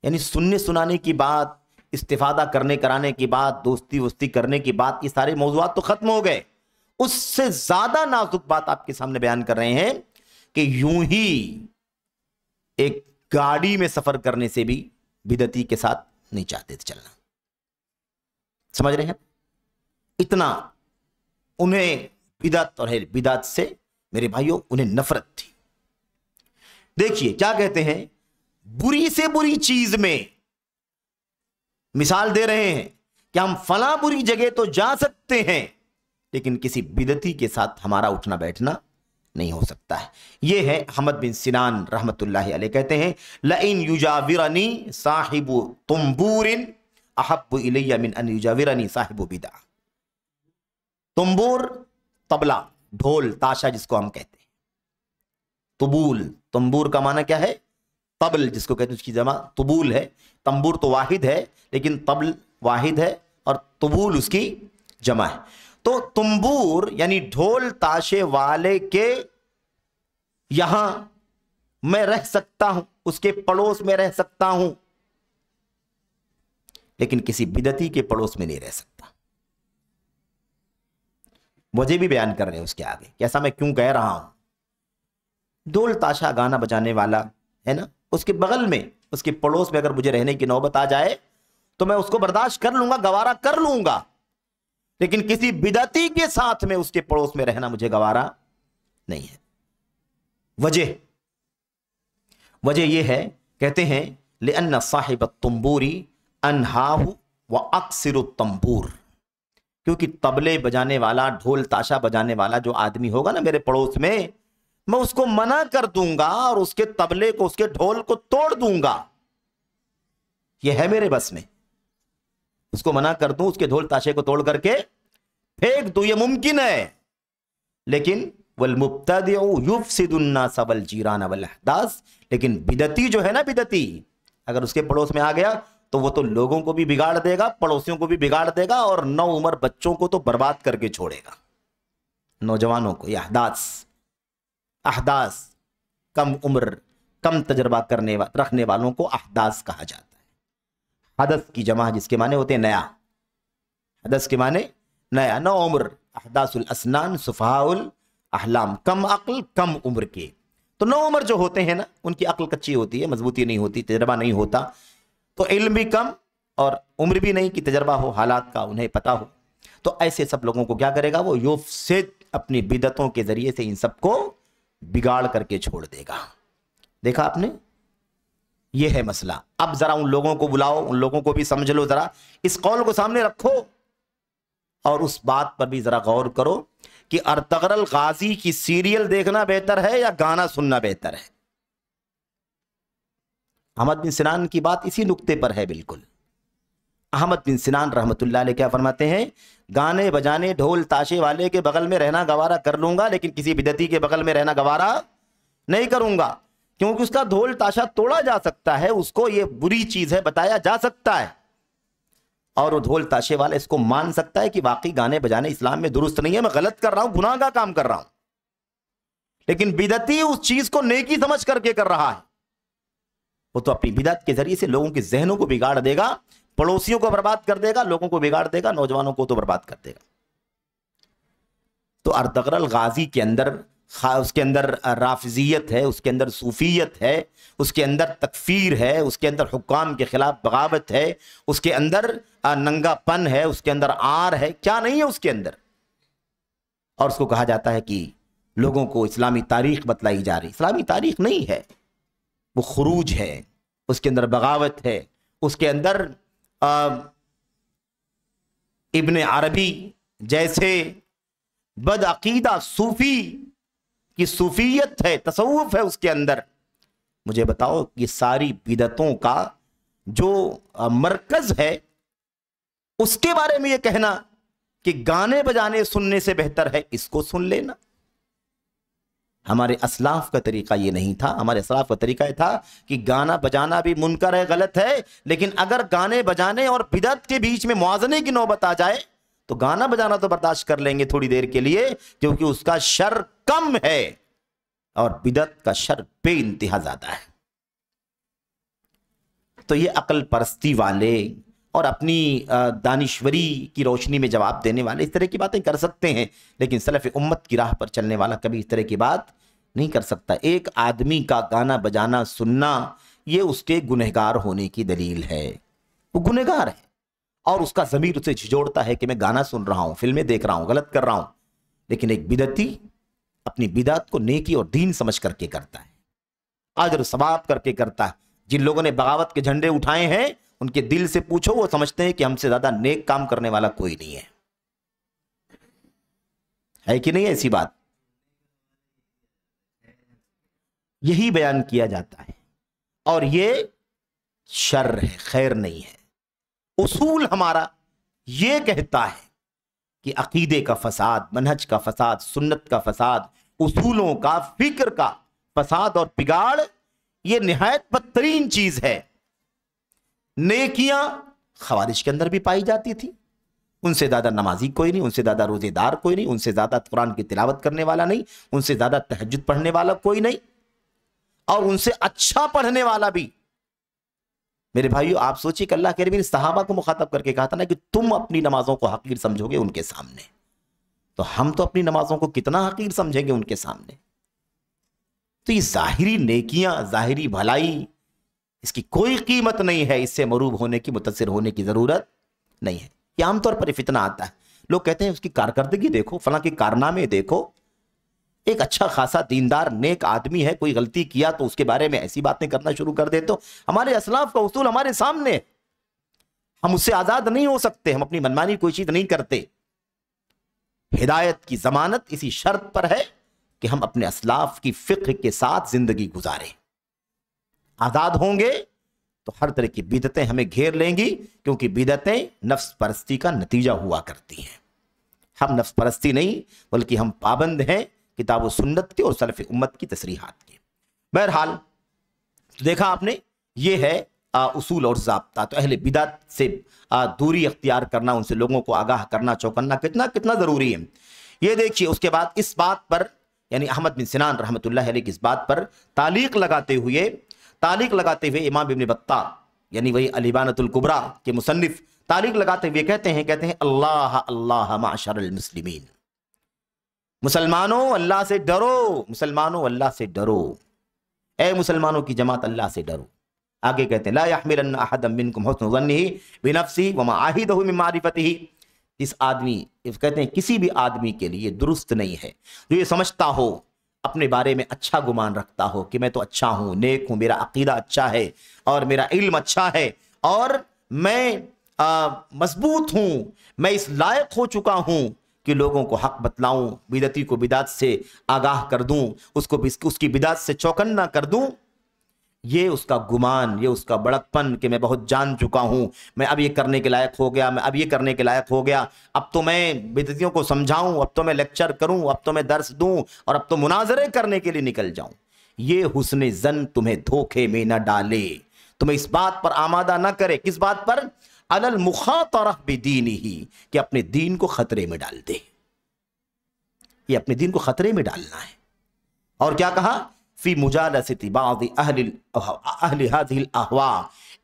यानी सुनने सुनाने की बात इस्तीफादा करने कराने की बात दोस्ती वोस्ती करने की बात ये सारे मौजूद तो खत्म हो गए उससे ज्यादा नाजुक बात आपके सामने बयान कर रहे हैं कि यूं ही एक गाड़ी में सफर करने से भी बिदती के साथ नहीं चाहते थे चलना समझ रहे हैं इतना उन्हें बिदत और बिदत से मेरे भाइयों उन्हें नफरत थी देखिए क्या कहते हैं बुरी से बुरी चीज में मिसाल दे रहे हैं कि हम फला बुरी जगह तो जा सकते हैं लेकिन किसी बिदती के साथ हमारा उठना बैठना नहीं हो सकता है यह है हमद बिन सिनान रहमत कहते हैं लइन युजावरनी साहिब तुम्बूरिन अहब इलैया मिन अन बिदा तुम्बूर तबला ढोल ताशा जिसको हम कहते हैं तुबूल तंबूर का माना क्या है तबल जिसको कहते हैं उसकी जमा तुबूल है तंबूर तो वाहिद है लेकिन तबल वाहिद है और तुबूल उसकी जमा है तो तुम्बूर यानी ढोल ताशे वाले के यहां मैं रह सकता हूं उसके पड़ोस में रह सकता हूं लेकिन किसी बिदती के पड़ोस में नहीं रह सकता वजह भी बयान कर रहे हैं उसके आगे कैसा मैं क्यों कह रहा हूं दोल ताशा गाना बजाने वाला है ना उसके बगल में उसके पड़ोस में अगर मुझे रहने की नौबत आ जाए तो मैं उसको बर्दाश्त कर लूंगा गवारा कर लूंगा लेकिन किसी बिदती के साथ में उसके पड़ोस में रहना मुझे गवारा नहीं है वजह वजह यह है कहते हैं ले अन्ना साहिब तुम्बूरी अनहा व अक्सर तंबूर क्योंकि तबले बजाने वाला ढोल ताशा बजाने वाला जो आदमी होगा ना मेरे पड़ोस में मैं उसको मना कर दूंगा और उसके तबले को उसके ढोल को तोड़ दूंगा यह है मेरे बस में उसको मना कर दूं उसके ढोल ताशे को तोड़ करके फेंक दू ये मुमकिन है लेकिन वल मुफ्तुफ सिदुन्ना सबल जीरान वल दास लेकिन बिदती जो है ना बिदती अगर उसके पड़ोस में आ गया तो वो तो लोगों को भी बिगाड़ देगा पड़ोसियों को भी बिगाड़ देगा और नौ उम्र बच्चों को तो बर्बाद करके छोड़ेगा नौजवानों को यह अहदास अहदास कम उम्र कम तजर्बा करने वा, रखने वालों को अहदास कहा जाता है हदस की जमा जिसके माने होते हैं नया हदस के माने नया नौ उम्र अहदासुल असनान सुफाउल अहलाम कम अक्ल कम उम्र के तो नौ उम्र जो होते हैं ना उनकी अक्ल कच्ची होती है मजबूती नहीं होती तजर्बा नहीं होता तो इल्म भी कम और उम्र भी नहीं कि तजर्बा हो हालात का उन्हें पता हो तो ऐसे सब लोगों को क्या करेगा वो यूफ से अपनी बिदतों के ज़रिए से इन सबको बिगाड़ करके छोड़ देगा देखा आपने ये है मसला अब ज़रा उन लोगों को बुलाओ उन लोगों को भी समझ लो ज़रा इस कौल को सामने रखो और उस बात पर भी ज़रा गौर करो कि अरतगरल गाजी की सीरियल देखना बेहतर है या गाना सुनना बेहतर है अहमद बिन सिनान की बात इसी नुक्ते पर है बिल्कुल अहमद बिन सिनान रहमतुल्लाह क्या फरमाते हैं गाने बजाने ढोल ताशे वाले के बगल में रहना गवारा कर लूंगा लेकिन किसी बिदती के बगल में रहना गवारा नहीं करूंगा क्योंकि उसका ढोल ताशा तोड़ा जा सकता है उसको ये बुरी चीज है बताया जा सकता है और वो ढोल ताशे वाला इसको मान सकता है कि बाकी गाने बजाने इस्लाम में दुरुस्त नहीं है मैं गलत कर रहा हूं गुनाह का काम कर रहा हूं लेकिन बिदती उस चीज को नेकी समझ करके कर रहा है वो तो अपनी बिदत के जरिए से लोगों के जहनों को बिगाड़ देगा पड़ोसियों को बर्बाद कर देगा लोगों को बिगाड़ देगा नौजवानों को तो बर्बाद कर देगा तो अर्दगरल गाजी के अंदर उसके अंदर राफजियत है उसके अंदर सूफियत है उसके अंदर तकफीर है उसके अंदर हुक्काम के ख़िलाफ़ बगावत है उसके अंदर नंगापन है उसके अंदर आर है क्या नहीं है उसके अंदर और उसको कहा जाता है कि लोगों को इस्लामी तारीख बतलाई जा रही इस्लामी तारीख नहीं है वो खरूज है उसके अंदर बगावत है उसके अंदर इबन अरबी जैसे बदअकीदा सूफ़ी की सूफियत है तसवुफ़ है उसके अंदर मुझे बताओ कि सारी बिदतों का जो मरकज़ है उसके बारे में ये कहना कि गाने बजाने सुनने से बेहतर है इसको सुन लेना हमारे असलाफ का तरीका ये नहीं था हमारे असलाफ का तरीका यह था कि गाना बजाना भी मुनकर है गलत है लेकिन अगर गाने बजाने और बिदत के बीच में मुआजने की नौबत आ जाए तो गाना बजाना तो बर्दाश्त कर लेंगे थोड़ी देर के लिए क्योंकि उसका शर कम है और बिदत का शर बे इंतहा ज्यादा है तो ये अकल परस्ती वाले और अपनी दानिश्वरी की रोशनी में जवाब देने वाले इस तरह की बातें कर सकते हैं लेकिन सलफ़ उम्मत की राह पर चलने वाला कभी इस तरह की बात नहीं कर सकता एक आदमी का गाना बजाना सुनना ये उसके गुनहगार होने की दलील है वो गुनहगार है और उसका ज़मीर उसे झिझोड़ता है कि मैं गाना सुन रहा हूँ फिल्में देख रहा हूँ गलत कर रहा हूँ लेकिन एक बिदती अपनी बिदात को नेकी और दीन समझ करके करता है आज सवाब करके करता है जिन लोगों ने बगावत के झंडे उठाए हैं उनके दिल से पूछो वो समझते हैं कि हमसे ज्यादा नेक काम करने वाला कोई नहीं है है कि नहीं ऐसी बात यही बयान किया जाता है और ये शर है खैर नहीं है उसूल हमारा ये कहता है कि अकीदे का फसाद मनहज का फसाद सुन्नत का फसाद उसूलों का फिक्र का फसाद और बिगाड़ ये नहायत बदतरीन चीज है नेकियां खवारिश के अंदर भी पाई जाती थी उनसे ज़्यादा नमाजी कोई नहीं उनसे ज़्यादा रोज़ेदार कोई नहीं उनसे ज़्यादा कुरान की तिलावत करने वाला नहीं उनसे ज़्यादा तहजद पढ़ने वाला कोई नहीं और उनसे अच्छा पढ़ने वाला भी मेरे भाइयों आप सोचिए कि अल्लाह के नबी ने सहाबा को मुखातब करके कहा था ना कि तुम अपनी नमाजों को हकीर समझोगे उनके सामने तो हम तो अपनी नमाजों को कितना हकीर समझेंगे उनके सामने तो ये ज़ाहरी नेकियां ज़ाहरी भलाई इसकी कोई कीमत नहीं है इससे मरूब होने की मुतासर होने की ज़रूरत नहीं है यह आमतौर पर फितना आता है लोग कहते हैं उसकी कारकर्दगी देखो फला के कारनामे देखो एक अच्छा खासा दीनदार नेक आदमी है कोई गलती किया तो उसके बारे में ऐसी बातें करना शुरू कर दे तो हमारे असलाफ का उसूल हमारे सामने हम उससे आज़ाद नहीं हो सकते हम अपनी मनमानी कोई चीज़ नहीं करते हिदायत की जमानत इसी शर्त पर है कि हम अपने असलाफ की फ़िक्र के साथ ज़िंदगी गुजारें आज़ाद होंगे तो हर तरह की बिदतें हमें घेर लेंगी क्योंकि बिदतें नफ्स परस्ती का नतीजा हुआ करती हैं हम नफ्स परस्ती नहीं बल्कि हम पाबंद हैं किताब सुन्नत के और सलफ़ उम्मत की तसरीहत के बहरहाल देखा आपने ये है आ, उसूल और जबता तो अहले बिदात से आ, दूरी अख्तियार करना उनसे लोगों को आगाह करना चौकन्ना कितना कितना ज़रूरी है ये देखिए उसके बाद इस बात पर यानी अहमद बिन सिनान रहमत की इस बात पर तालीक लगाते हुए तारीख लगाते हुए इमाम इबन बत्ता यानी वही कुबरा के मुसनफ़ तारीख लगाते हुए कहते हैं कहते हैं अल्लाह अल्लाह माशरमसलिमिन मुसलमानों अल्लाह से डरो मुसलमानों अल्लाह से डरो ए मुसलमानों की जमात अल्लाह से डरो आगे कहते हैं लाहमिनफसी वमा आहिद मारिफत ही इस आदमी कहते हैं किसी भी आदमी के लिए दुरुस्त नहीं है जो ये समझता हो अपने बारे में अच्छा गुमान रखता हो कि मैं तो अच्छा हूँ नेक हूँ मेरा अकीदा अच्छा है और मेरा इल्म अच्छा है और मैं मजबूत हूँ मैं इस लायक हो चुका हूँ कि लोगों को हक बतलाऊं बिदती को बिदात से आगाह कर दूं उसको उसकी बिदात से चौकन्ना कर दूं ये उसका गुमान ये उसका बड़कपन कि मैं बहुत जान चुका हूँ मैं अब ये करने के लायक हो गया मैं अब ये करने के लायक हो गया अब तो मैं बिदतियों को समझाऊँ अब तो मैं लेक्चर करूँ अब तो मैं दर्श दूँ और अब तो मुनाजरे करने के लिए निकल जाऊँ ये हुसन जन तुम्हें धोखे में न डाले तुम्हें इस बात पर आमादा ना करे किस बात पर अनल मुखा तरह दीन ही कि अपने दीन को खतरे में डाल दे ये अपने दीन को खतरे में डालना है और क्या कहा फ़ी मुजालसती बाद अहल हाजिल अहवा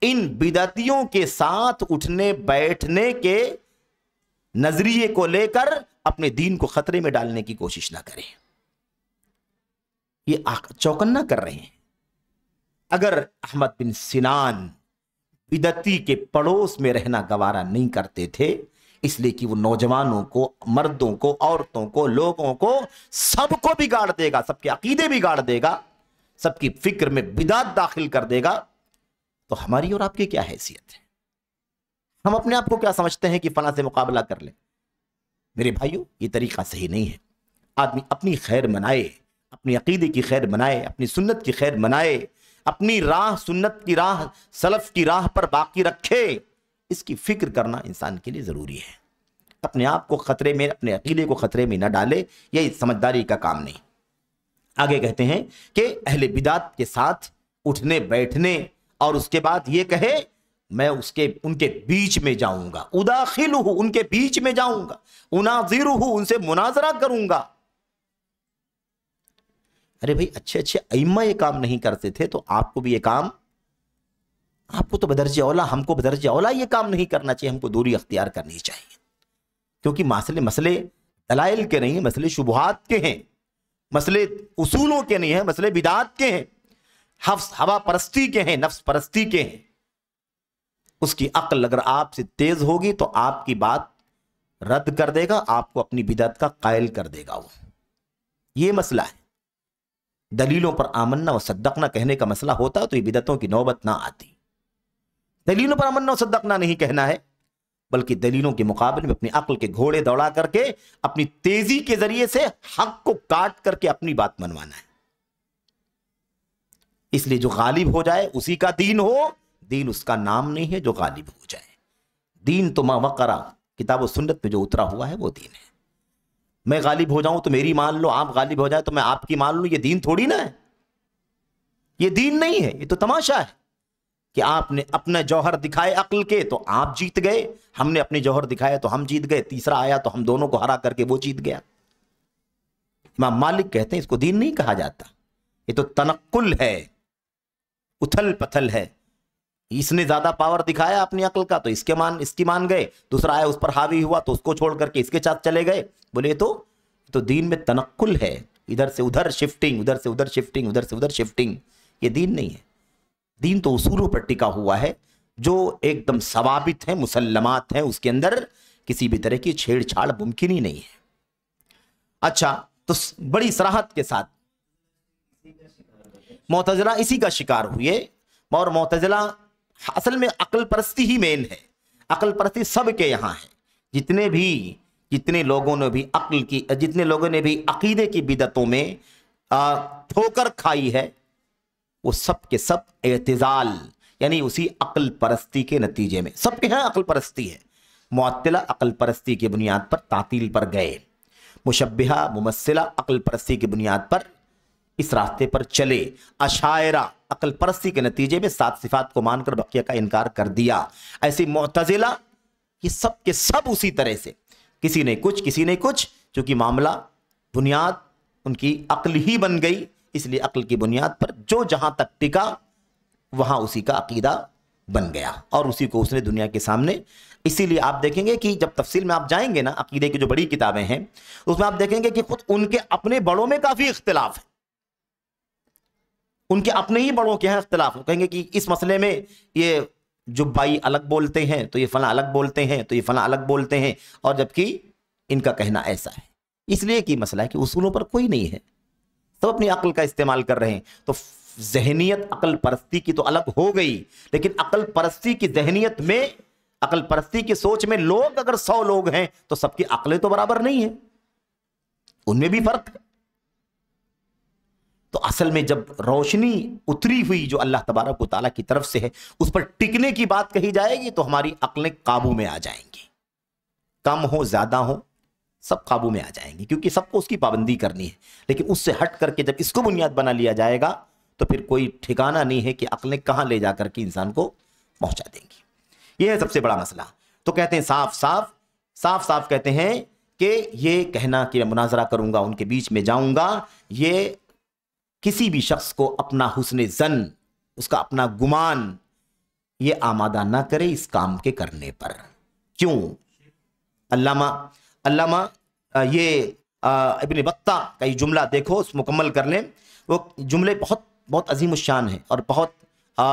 इन बिदतियों के साथ उठने बैठने के नज़रिए को लेकर अपने दीन को ख़तरे में डालने की कोशिश ना करें ये चौकन्ना कर रहे हैं अगर अहमद बिन सिनान बिदती के पड़ोस में रहना गवारा नहीं करते थे इसलिए कि वो नौजवानों को मर्दों को औरतों को लोगों को सबको बिगाड़ देगा सबके अकीदे बिगाड़ देगा सबकी फिक्र में बिदात दाखिल कर देगा तो हमारी और आपकी क्या हैसियत है हम अपने आप को क्या समझते हैं कि फला से मुकाबला कर लें मेरे भाइयों ये तरीका सही नहीं है आदमी अपनी खैर मनाए अपनी अकीदे की खैर मनाए अपनी सुन्नत की खैर मनाए अपनी राह सुन्नत की राह सलफ की राह पर बाकी रखे इसकी फिक्र करना इंसान के लिए ज़रूरी है अपने आप को ख़तरे में अपने अकीदे को ख़तरे में न डाले यही समझदारी का काम नहीं आगे कहते हैं कि अहले बिदात के साथ उठने बैठने और उसके बाद ये कहे मैं उसके उनके बीच में जाऊंगा उदाखिल हूं उनके बीच में जाऊंगा उनाजिर हूं उनसे मुनाजरा करूंगा अरे भाई अच्छे अच्छे अम्मा ये काम नहीं करते थे तो आपको भी ये काम आपको तो बदरज औला हमको बदरज औला ये काम नहीं करना चाहिए हमको दूरी अख्तियार करनी चाहिए क्योंकि मसले मसले दलाइल के नहीं मसले शुबहात के हैं मसले उसूलों के नहीं है मसले बिदात के हैं हफ्स हवा परस्ती के हैं नफ्स परस्ती के हैं उसकी अक्ल अगर आपसे तेज होगी तो आपकी बात रद्द कर देगा आपको अपनी बिदात का कायल कर देगा वो ये मसला है दलीलों पर आमन्ना व सद्दकना कहने का मसला होता तो ये बिदतों की नौबत ना आती दलीलों पर अमन्ना व सद्दकना नहीं कहना है बल्कि दलीलों के मुकाबले में अपनी अक्ल के घोड़े दौड़ा करके अपनी तेजी के जरिए से हक को काट करके अपनी बात मनवाना है इसलिए जो गालिब हो जाए उसी का दीन हो दीन उसका नाम नहीं है जो गालिब हो जाए दीन तो माँ वकरा किताब सुन्नत में जो उतरा हुआ है वो दीन है मैं गालिब हो जाऊं तो मेरी मान लो आप गालिब हो जाए तो मैं आपकी मान लू ये दीन थोड़ी ना है ये दीन नहीं है ये तो तमाशा है कि आपने अपना जौहर दिखाए अकल के तो आप जीत गए हमने अपने जौहर दिखाया तो हम जीत गए तीसरा आया तो हम दोनों को हरा करके वो जीत गया मां मालिक कहते हैं इसको दीन नहीं कहा जाता ये तो तनक्ल है उथल पथल है इसने ज्यादा पावर दिखाया अपनी अकल का तो इसके मान इसकी मान गए दूसरा आया उस पर हावी हुआ तो उसको छोड़ करके इसके साथ चले गए बोले तो तो दीन में तनक्ल है इधर से उधर शिफ्टिंग उधर से उधर शिफ्टिंग उधर से उधर शिफ्टिंग ये दीन नहीं है दीन तो उसूलों पर टिका हुआ है जो एकदम सवाबित हैं मुसलमात हैं उसके अंदर किसी भी तरह की छेड़छाड़ मुमकिन ही नहीं है अच्छा तो बड़ी सराहत के साथ मोतजला इसी का शिकार हुए और मोतजला असल में अकल परस्ती ही मेन है अकल परस्ती सबके यहाँ है जितने भी जितने लोगों ने भी अक्ल की जितने लोगों ने भी अकीदे की बिदतों में ठोकर खाई है वो सब के सब एतजाल यानी उसी अकल परस्ती के नतीजे में सब के यहाँ अकल परस्ती है मुतला अकल परस्ती की बुनियाद पर तातील पर गए मुशबा मुमसला अकल परस्ती की बुनियाद पर इस रास्ते पर चले अशायरा अकल परस्ती के नतीजे में सात सिफात को मानकर बकिया का इनकार कर दिया ऐसी मतजिला ये सब के सब उसी तरह से किसी ने कुछ किसी ने कुछ चूंकि मामला बुनियाद उनकी अकल ही बन गई इसलिए अक्ल की बुनियाद पर जो जहां तक टिका वहाँ उसी का अकीदा बन गया और उसी को उसने दुनिया के सामने इसीलिए आप देखेंगे कि जब तफसील में आप जाएंगे ना अकीदे की जो बड़ी किताबें हैं उसमें आप देखेंगे कि खुद उनके अपने बड़ों में काफ़ी इख्तलाफ है उनके अपने ही बड़ों के यहाँ इख्तलाफ कहेंगे कि इस मसले में ये जुब्बाई अलग बोलते हैं तो ये फला अलग बोलते हैं तो ये फला अलग बोलते हैं और जबकि इनका कहना ऐसा है इसलिए कि मसला है कि उसूलों पर कोई नहीं है सब अपनी अकल का इस्तेमाल कर रहे हैं तो जहनीत अकल परस्ती की तो अलग हो गई लेकिन अकल परस्ती की जहनीत में अकल परस्ती की सोच में लोग अगर सौ लोग हैं तो सबकी अकलें तो बराबर नहीं है उनमें भी फर्क है तो असल में जब रोशनी उतरी हुई जो अल्लाह तबारक ताला की तरफ से है उस पर टिकने की बात कही जाएगी तो हमारी अकलें काबू में आ जाएंगी कम हो ज्यादा हो सब काबू में आ जाएंगे क्योंकि सबको उसकी पाबंदी करनी है लेकिन उससे हट करके जब इसको बुनियाद बना लिया जाएगा तो फिर कोई ठिकाना नहीं है कि अकलें कहाँ ले जा करके इंसान को पहुँचा देंगी यह है सबसे बड़ा मसला तो कहते हैं साफ साफ साफ साफ कहते हैं कि ये कहना कि मैं मुनाजरा करूँगा उनके बीच में जाऊँगा ये किसी भी शख्स को अपना हुसन जन उसका अपना गुमान ये आमादा ना करे इस काम के करने पर क्यों अल्लामा अल्लामा ये इबन बत्ता का ये जुमला देखो उस मुकम्मल कर लें वो जुमले बहुत बहुत अजीम शान हैं और बहुत आ,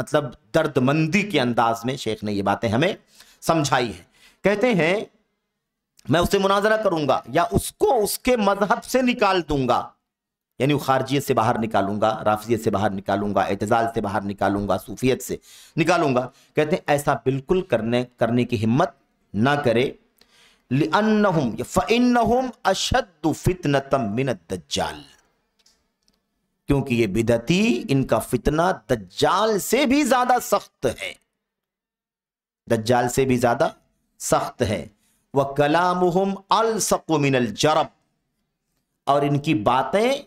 मतलब दर्दमंदी के अंदाज में शेख ने ये बातें हमें समझाई है कहते हैं मैं उसे मुनाजरा करूंगा या उसको उसके मजहब से निकाल दूंगा यानी खारजियत से बाहर निकालूंगा राफजियत से बाहर निकालूंगा एतज़ाज़ से बाहर निकालूंगा सूफियत से निकालूंगा कहते हैं ऐसा बिल्कुल करने करने की हिम्मत ना करे क्योंकि ये बिदती इनका फितना दज्जाल से भी ज्यादा सख्त है दज्जाल से भी ज्यादा सख्त है वह कलामुहम अलसको मिनल जरब और इनकी बातें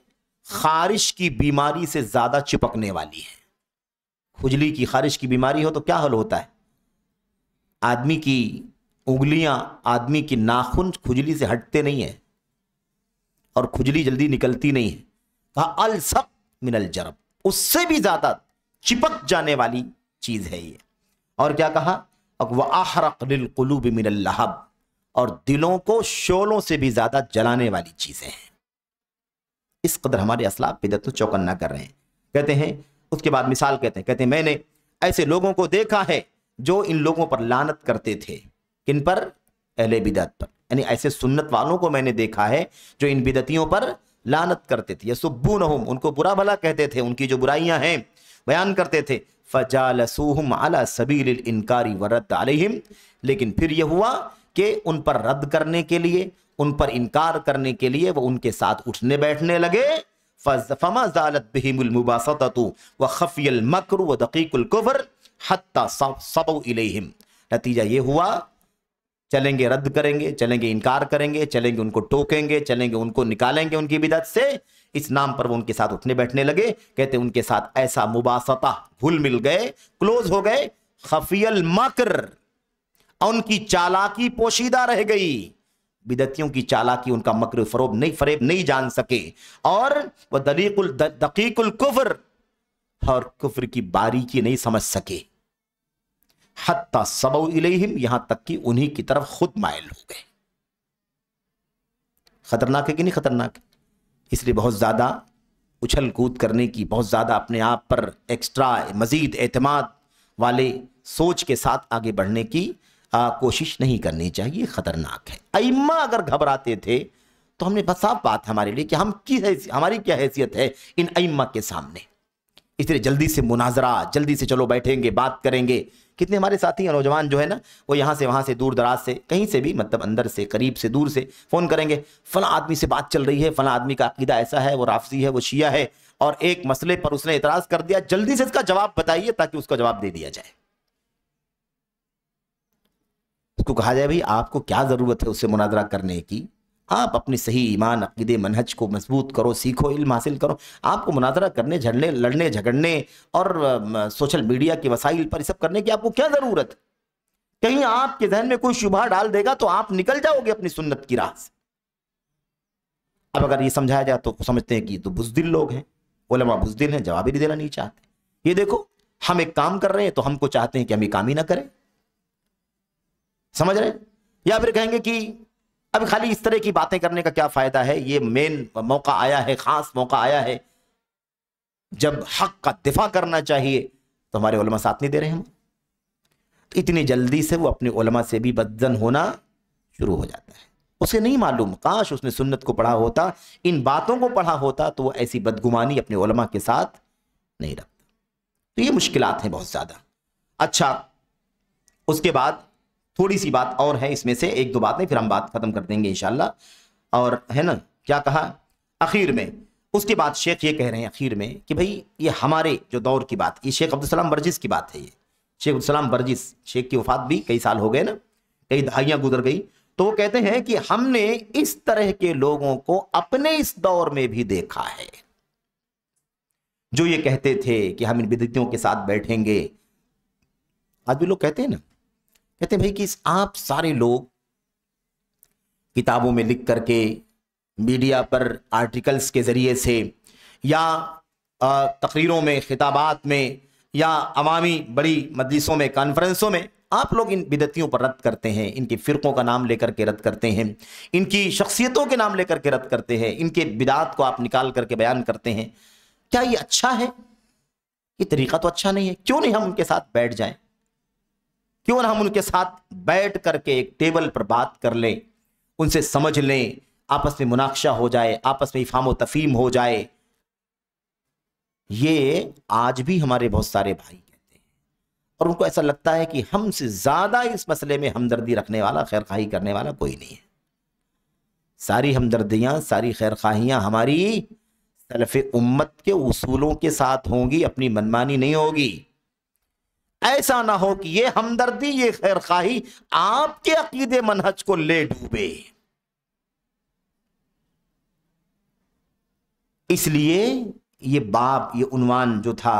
खारिश की बीमारी से ज्यादा चिपकने वाली है खुजली की खारिश की बीमारी हो तो क्या हल होता है आदमी की उंगलियां आदमी की नाखून खुजली से हटते नहीं है और खुजली जल्दी निकलती नहीं है कहा सब मिनल जरब उससे भी ज्यादा चिपक जाने वाली चीज है ये और क्या कहा आहरक दिलकलूब मिनल लहब और दिलों को शोलों से भी ज्यादा जलाने वाली चीजें हैं इस कदर हमारे असला बिदत तो चौकन्ना कर रहे हैं कहते हैं उसके बाद मिसाल कहते हैं कहते हैं मैंने ऐसे लोगों को देखा है जो इन लोगों पर लानत करते थे किन पर अहले बिदत पर यानी ऐसे सुन्नत वालों को मैंने देखा है जो इन बिदतियों पर लानत करते थे यसुब्बू नहुम उनको बुरा भला कहते थे उनकी जो बुराइयां हैं बयान करते थे फ़जालसूहम अला सबील इनकारी वरद अलहिम लेकिन फिर यह हुआ कि उन पर रद्द करने के लिए उन पर इनकार करने के लिए वो उनके साथ उठने बैठने लगे नतीजा ये हुआ चलेंगे रद्द करेंगे चलेंगे इनकार करेंगे चलेंगे उनको टोकेंगे चलेंगे उनको निकालेंगे उनकी बिदत से इस नाम पर वो उनके साथ उठने बैठने लगे कहते उनके साथ ऐसा मुबासता घुल मिल गए क्लोज हो गए खफियल मकर उनकी चालाकी पोशीदा रह गई बिदतियों की चालाकी उनका मकर फरोब नहीं फरेब नहीं जान सके और वह दलीकुल दकीकुल कुफर और कुफर की बारीकी नहीं समझ सके हत्ता सबऊ इलेहिम यहां तक कि उन्हीं की तरफ खुद मायल हो गए खतरनाक है कि नहीं खतरनाक इसलिए बहुत ज़्यादा उछल कूद करने की बहुत ज़्यादा अपने आप पर एक्स्ट्रा मज़ीद अतमाद वाले सोच के साथ आगे बढ़ने की आ, कोशिश नहीं करनी चाहिए ख़तरनाक है अइम्मा अगर घबराते थे तो हमने बस साफ बात हमारे लिए कि हम किस हमारी क्या हैसियत है इन अइम्मा के सामने इसलिए जल्दी से मुनाजरा जल्दी से चलो बैठेंगे बात करेंगे कितने हमारे साथी नौजवान जो है ना वो यहाँ से वहाँ से दूर दराज से कहीं से भी मतलब अंदर से करीब से दूर से फ़ोन करेंगे फ़ला आदमी से बात चल रही है फ़ला आदमी का अकीदा ऐसा है वो राफजी है वो शिया है और एक मसले पर उसने एतराज़ कर दिया जल्दी से इसका जवाब बताइए ताकि उसका जवाब दे दिया जाए उसको कहा जाए भाई आपको क्या ज़रूरत है उससे मुनाजरा करने की आप अपने सही ईमान अकीदे मनहज को मजबूत करो सीखो इल्म हासिल करो आपको मुनाजरा करने झड़ने लड़ने झगड़ने और सोशल मीडिया के वसाइल पर सब करने की आपको क्या ज़रूरत कहीं आपके जहन में कोई शुभा डाल देगा तो आप निकल जाओगे अपनी सुन्नत की राह से अब अगर ये समझाया जाए तो समझते हैं कि तो बुजदिल लोग हैं ओलमा बुजदिल हैं जवाब ही नहीं देना नहीं चाहते ये देखो हम एक काम कर रहे हैं तो हमको चाहते हैं कि हम ये काम ही ना करें समझ रहे या फिर कहेंगे कि अब खाली इस तरह की बातें करने का क्या फ़ायदा है ये मेन मौका आया है ख़ास मौका आया है जब हक का दिफा करना चाहिए तो हमारे उलमा साथ नहीं दे रहे हम तो इतनी जल्दी से वो अपने उलमा से भी बदजन होना शुरू हो जाता है उसे नहीं मालूम काश उसने सुन्नत को पढ़ा होता इन बातों को पढ़ा होता तो वो ऐसी बदगुमानी अपने उलमा के साथ नहीं रखता तो ये मुश्किलात हैं बहुत ज़्यादा अच्छा उसके बाद थोड़ी सी बात और है इसमें से एक दो बातें फिर हम बात खत्म कर देंगे इनशाला और है ना क्या कहा अखीर में उसके बाद शेख ये कह रहे हैं अखीर में कि भाई ये हमारे जो दौर की बात ये शेख अब्दुलसलाम बर्जिस की बात है ये शेख अब्दुलसलाम बर्जिस शेख की वफात भी कई साल हो गए ना कई दहाइयाँ गुजर गई तो वो कहते हैं कि हमने इस तरह के लोगों को अपने इस दौर में भी देखा है जो ये कहते थे कि हम इन विदितियों के साथ बैठेंगे आज भी लोग कहते हैं ना कहते भाई कि आप सारे लोग किताबों में लिख करके मीडिया पर आर्टिकल्स के ज़रिए से या तकरीरों में खिताबात में या अवामी बड़ी मदलिसों में कॉन्फ्रेंसों में आप लोग इन बिदतियों पर रद्द करते हैं इनके फ़िरक़ों का नाम लेकर के रद्द करते हैं इनकी शख्सियतों के नाम लेकर के रद्द करते हैं इनके बिदात को आप निकाल करके बयान करते हैं क्या ये अच्छा है ये तरीक़ा तो अच्छा नहीं है क्यों नहीं हम उनके साथ बैठ जाएं क्यों ना हम उनके साथ बैठ करके एक टेबल पर बात कर लें उनसे समझ लें आपस में मुनाक्षा हो जाए आपस में इफाम तफीम हो जाए ये आज भी हमारे बहुत सारे भाई कहते हैं और उनको ऐसा लगता है कि हमसे ज्यादा इस मसले में हमदर्दी रखने वाला खैर खाही करने वाला कोई नहीं है सारी हमदर्दियाँ सारी खैर खाहियाँ हमारी सलफ़ उम्मत के उसूलों के साथ होंगी अपनी मनमानी नहीं होगी ऐसा ना हो कि ये हमदर्दी ये खैर खाही आपके अकीदे मनहज को ले डूबे इसलिए ये बाप ये उनवान जो था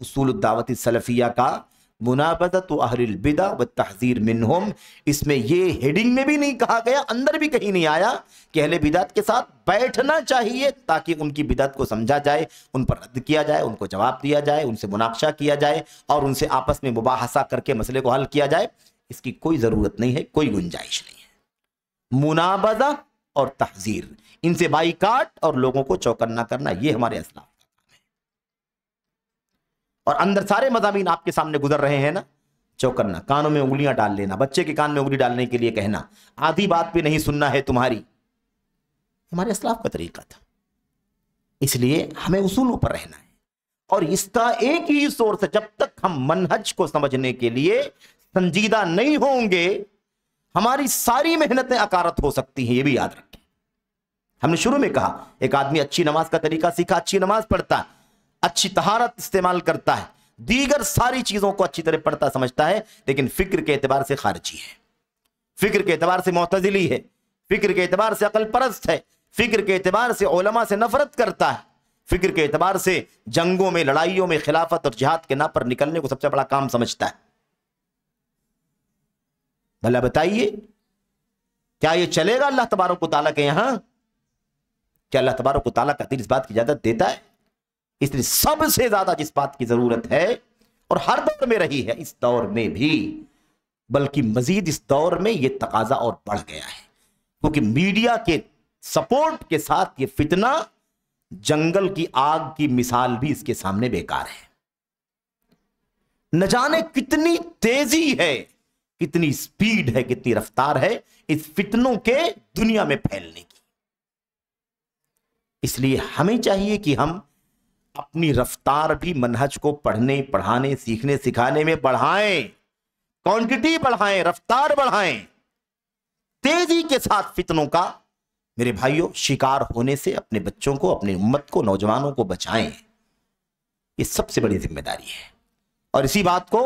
उसूल दावती सलफिया का मुनाबत अहरिल बिदा व तहजीर मिनहम इसमें ये हेडिंग में भी नहीं कहा गया अंदर भी कहीं नहीं आया कि अहले बिदात के साथ बैठना चाहिए ताकि उनकी बिदात को समझा जाए उन पर रद्द किया जाए उनको जवाब दिया जाए उनसे मुनाक्षा किया जाए और उनसे आपस में मुबाहसा करके मसले को हल किया जाए इसकी कोई ज़रूरत नहीं है कोई गुंजाइश नहीं है मुनाबजा और तहजीर इनसे बाईकाट और लोगों को चौकन्ना करना ये हमारे असलाफ और अंदर सारे मजामी आपके सामने गुजर रहे हैं ना चौकन्ना कानों में उंगलियां डाल लेना बच्चे के कान में उंगली डालने के लिए कहना आधी बात भी नहीं सुनना है तुम्हारी हमारे असलाफ का तरीका था इसलिए हमें उसूलों पर रहना है और इसका एक ही सोर्स है जब तक हम मनहज को समझने के लिए संजीदा नहीं होंगे हमारी सारी मेहनतें अकारत हो सकती हैं ये भी याद रखें हमने शुरू में कहा एक आदमी अच्छी नमाज का तरीका सीखा अच्छी नमाज पढ़ता है अच्छी तहारत इस्तेमाल करता है दीगर सारी चीजों को अच्छी तरह पढ़ता समझता है लेकिन फिक्र के एतबार से खारजी है फिक्र के एतबार से मोतजिली है फिक्र के एतबार से अकल परस्त है फिक्र के एतबार से ओलमा से नफरत करता है फिक्र के एतबार से जंगों में लड़ाइयों में खिलाफत और जिहाद के नाम पर निकलने को सबसे बड़ा काम समझता है भला बताइए क्या ये चलेगा अल्लाह तबारक ताला के यहां क्या अल्लाह तबारक ताला का दिल इस बात की इजाजत देता है इसलिए सबसे ज्यादा जिस बात की जरूरत है और हर दौर में रही है इस दौर में भी बल्कि मजीद इस दौर में यह तकाजा और बढ़ गया है क्योंकि मीडिया के सपोर्ट के साथ ये फितना जंगल की आग की मिसाल भी इसके सामने बेकार है न जाने कितनी तेजी है कितनी स्पीड है कितनी रफ्तार है इस फितनों के दुनिया में फैलने की इसलिए हमें चाहिए कि हम अपनी रफ्तार भी मनहज को पढ़ने पढ़ाने सीखने सिखाने में बढ़ाएं क्वांटिटी बढ़ाएं रफ्तार बढ़ाएं तेजी के साथ फितनों का मेरे भाइयों शिकार होने से अपने बच्चों को अपने उम्मत को नौजवानों को बचाएं ये सबसे बड़ी जिम्मेदारी है और इसी बात को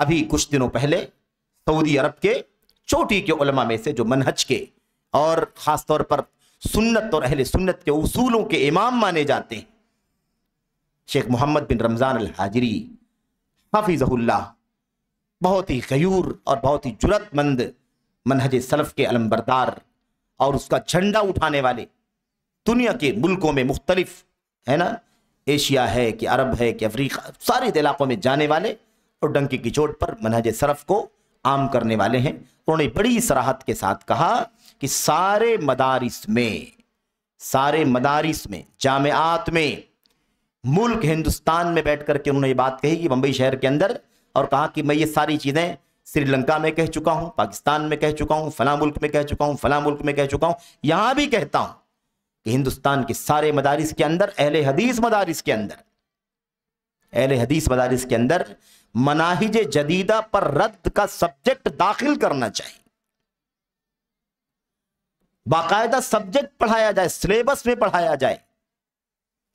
अभी कुछ दिनों पहले सऊदी अरब के चोटी के उलमा में से जो मनहज के और ख़ासतौर पर सुन्नत और अहले सुन्नत के उसूलों के इमाम माने जाते हैं शेख मोहम्मद बिन रमज़ान अल हाजरी हाफिज़हुल्ला बहुत ही गयूर और बहुत ही जुरतमंद मनहज सलफ़ के अलमबरदार और उसका झंडा उठाने वाले दुनिया के मुल्कों में मुख्तलिफ है ना एशिया है कि अरब है कि अफ्रीका सारे इलाकों में जाने वाले और डंकी की चोट पर मनहज सरफ को आम करने वाले हैं उन्होंने बड़ी सराहत के साथ कहा कि सारे मदारिस में सारे मदारिस में जामयात में मुल्क हिंदुस्तान में बैठ करके उन्होंने ये बात कही कि मुंबई शहर के अंदर और कहा कि मैं ये सारी चीज़ें श्रीलंका में कह चुका हूँ पाकिस्तान में कह चुका हूँ फला मुल्क में कह चुका हूँ फला मुल्क में कह चुका हूँ यहाँ भी कहता हूँ कि हिंदुस्तान के सारे मदारिस के अंदर अहले हदीस मदारिस के अंदर अहल हदीस मदारिस के अंदर मनाहिज जदीदा पर रद्द का सब्जेक्ट दाखिल करना चाहिए बाकायदा सब्जेक्ट पढ़ाया जाए सिलेबस में पढ़ाया जाए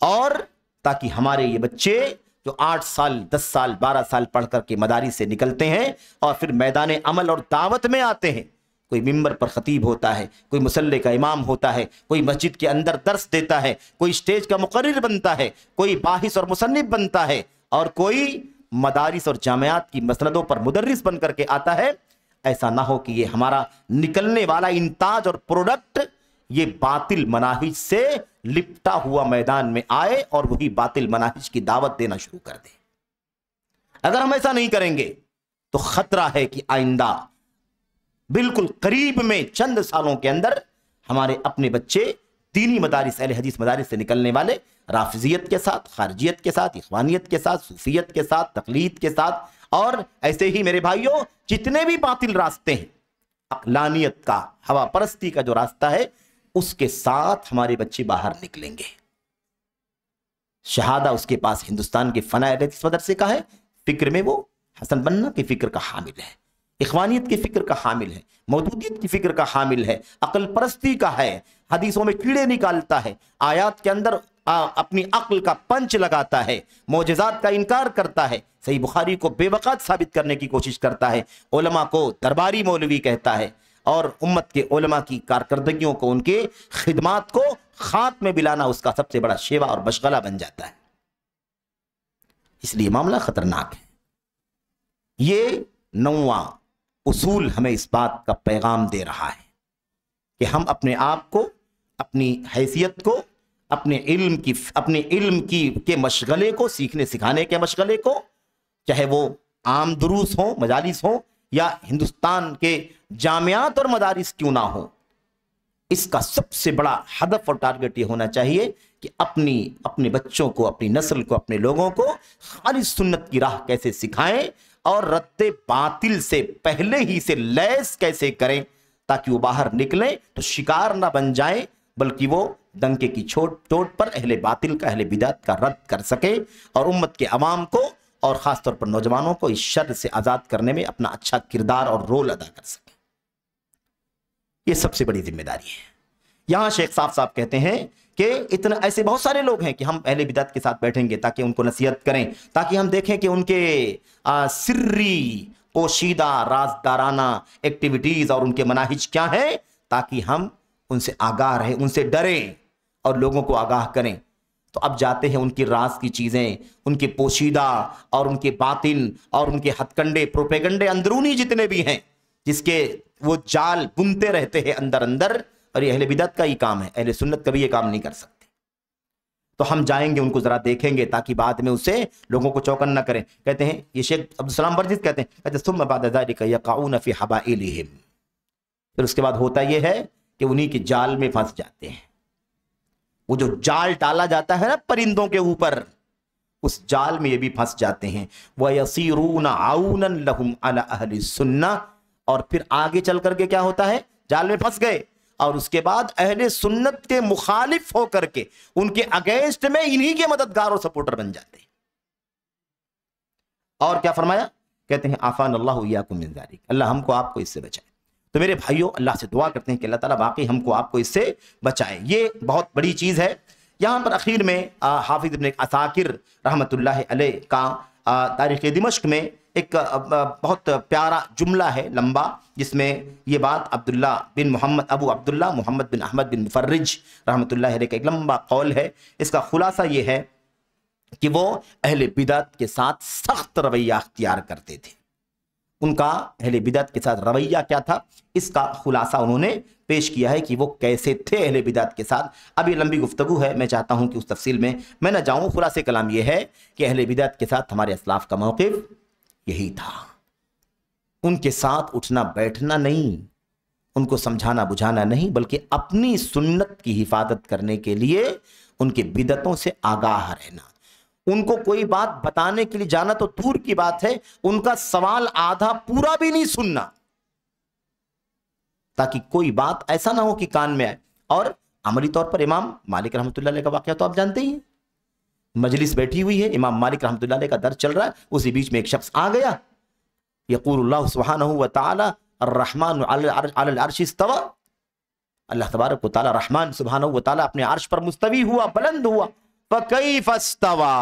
और ताकि हमारे ये बच्चे जो आठ साल दस साल बारह साल पढ़ करके मदारी से निकलते हैं और फिर मैदान अमल और दावत में आते हैं कोई मिंबर पर खतीब होता है कोई मुसल्ले का इमाम होता है कोई मस्जिद के अंदर दर्श देता है कोई स्टेज का मुकर बनता है कोई बाहिस और मुसनफ़ बनता है और कोई मदारिस और जामयात की मसलदों पर मुदरस बन करके आता है ऐसा ना हो कि ये हमारा निकलने वाला इंताज और प्रोडक्ट ये बातिल मनाहिज से लिपटा हुआ मैदान में आए और वही बातिल मनाहिज की दावत देना शुरू कर दे अगर हम ऐसा नहीं करेंगे तो खतरा है कि आइंदा बिल्कुल करीब में चंद सालों के अंदर हमारे अपने बच्चे दीनी मदारिस अल हदीस मदारिस से निकलने वाले राफजियत के साथ खारजियत के साथ इखवानियत के साथ सूफियत के साथ तकलीद के साथ और ऐसे ही मेरे भाइयों जितने भी बातिल रास्ते हैं अकलानियत का हवा परस्ती का जो रास्ता है उसके साथ हमारे बच्चे बाहर निकलेंगे शहादा उसके पास हिंदुस्तान के फना इस मदरसे का है फिक्र में वो हसन बन्ना की फिक्र का हामिल है इखवानियत की फिक्र का हामिल है मौजूदियत की फिक्र का हामिल है अकल परस्ती का है हदीसों में कीड़े निकालता है आयात के अंदर आ, अपनी अक्ल का पंच लगाता है मोजात का इनकार करता है सही बुखारी को बेवकात साबित करने की कोशिश करता है ओलमा को दरबारी मौलवी कहता है और उम्मत के उलमा की कारकर्दगियों को उनके खिदमात को खात में बिलाना उसका सबसे बड़ा शेवा और बशगला बन जाता है इसलिए मामला खतरनाक है ये नौवा उसूल हमें इस बात का पैगाम दे रहा है कि हम अपने आप को अपनी हैसियत को अपने इल्म की अपने इल्म की के मशगले को सीखने सिखाने के मशगले को चाहे वो आम दुरूस हो मजालिस हों या हिंदुस्तान के जामियात और मदारिस क्यों ना हो इसका सबसे बड़ा हदफ और टारगेट ये होना चाहिए कि अपनी अपने बच्चों को अपनी नस्ल को अपने लोगों को खाली सुन्नत की राह कैसे सिखाएं और रत्ते बातिल से पहले ही से लैस कैसे करें ताकि वो बाहर निकलें तो शिकार ना बन जाए बल्कि वो दंके की छोट टोट पर अहले बातिल का अहले बिदात का रद्द कर सके और उम्मत के अवाम को और ख़ासतौर पर नौजवानों को इस शर से आज़ाद करने में अपना अच्छा किरदार और रोल अदा कर सकें ये सबसे बड़ी जिम्मेदारी है यहाँ शेख साहब साहब कहते हैं कि इतना ऐसे बहुत सारे लोग हैं कि हम पहले बिदत के साथ बैठेंगे ताकि उनको नसीहत करें ताकि हम देखें कि उनके आ, सिर्री पोशीदा राजदाराना एक्टिविटीज़ और उनके मनाहिज क्या हैं ताकि हम उनसे आगाह रहें उनसे डरें और लोगों को आगाह करें तो अब जाते हैं उनकी रास की चीज़ें उनके पोशीदा और उनके बातिन और उनके हथकंडे प्रोपेगंडे अंदरूनी जितने भी हैं जिसके वो जाल बुनते रहते हैं अंदर अंदर और ये अहले बिदत का ही काम है अहले सुन्नत कभी ये काम नहीं कर सकते तो हम जाएंगे उनको ज़रा देखेंगे ताकि बाद में उसे लोगों को चौकन ना करें कहते हैं ये शेख अब्दुलसलाम वर्जित कहते हैं कहते सुम हबा फिर उसके बाद होता यह है कि उन्हीं के जाल में फंस जाते हैं वो जो जाल डाला जाता है ना परिंदों के ऊपर उस जाल में ये भी फंस जाते हैं वह यसीरून आउन लहुम सुन्ना और फिर आगे चल करके क्या होता है जाल में फंस गए और उसके बाद अहले सुन्नत के मुखालिफ होकर के उनके अगेंस्ट में इन्हीं के मददगार और सपोर्टर बन जाते हैं और क्या फरमाया कहते हैं आफान अल्लाह को मिल अल्लाह हमको आपको इससे बचाए तो मेरे भाइयों अल्लाह से दुआ करते हैं कि अल्लाह ताला बाक़ी हमको आपको इससे बचाए ये बहुत बड़ी चीज़ है यहाँ पर आखिर में हाफिज इबन असाकिर रहमत का तारीख़ दिमश्क में एक बहुत प्यारा जुमला है लंबा जिसमें ये बात अब्दुल्ला बिन मोहम्मद अबू अब्दुल्ला मोहम्मद बिन अहमद बिन मुफर्रिज रहमत का एक लंबा कौल है इसका खुलासा ये है कि वो अहल बिदत के साथ सख्त रवैया अख्तियार करते थे उनका अहल बिदत के साथ रवैया क्या था इसका खुलासा उन्होंने पेश किया है कि वो कैसे थे अहल बिदत के साथ अब ये लंबी गुफ्तु है मैं चाहता हूँ कि उस तफसील में मैं ना जाऊँ खुलासे कलाम ये है कि अहल बिदत के साथ हमारे असलाफ का मौक़ यही था उनके साथ उठना बैठना नहीं उनको समझाना बुझाना नहीं बल्कि अपनी सुन्नत की हिफाजत करने के लिए उनके बिदतों से आगाह रहना उनको कोई बात बताने के लिए जाना तो दूर की बात है उनका सवाल आधा पूरा भी नहीं सुनना ताकि कोई बात ऐसा ना हो कि कान में आए और अमली तौर पर इमाम मालिक रहमत का वाक्य तो आप जानते ही मजलिस बैठी हुई है इमाम मालिक रहमत का दर्द चल रहा है उसी बीच में एक शख्स आ गया यकूल्ला सुबहान अल्लाह तबारक रहमान सुबहान अपने अर्श पर मुस्तवी हुआ बुलंद हुआ फकई फस्तवा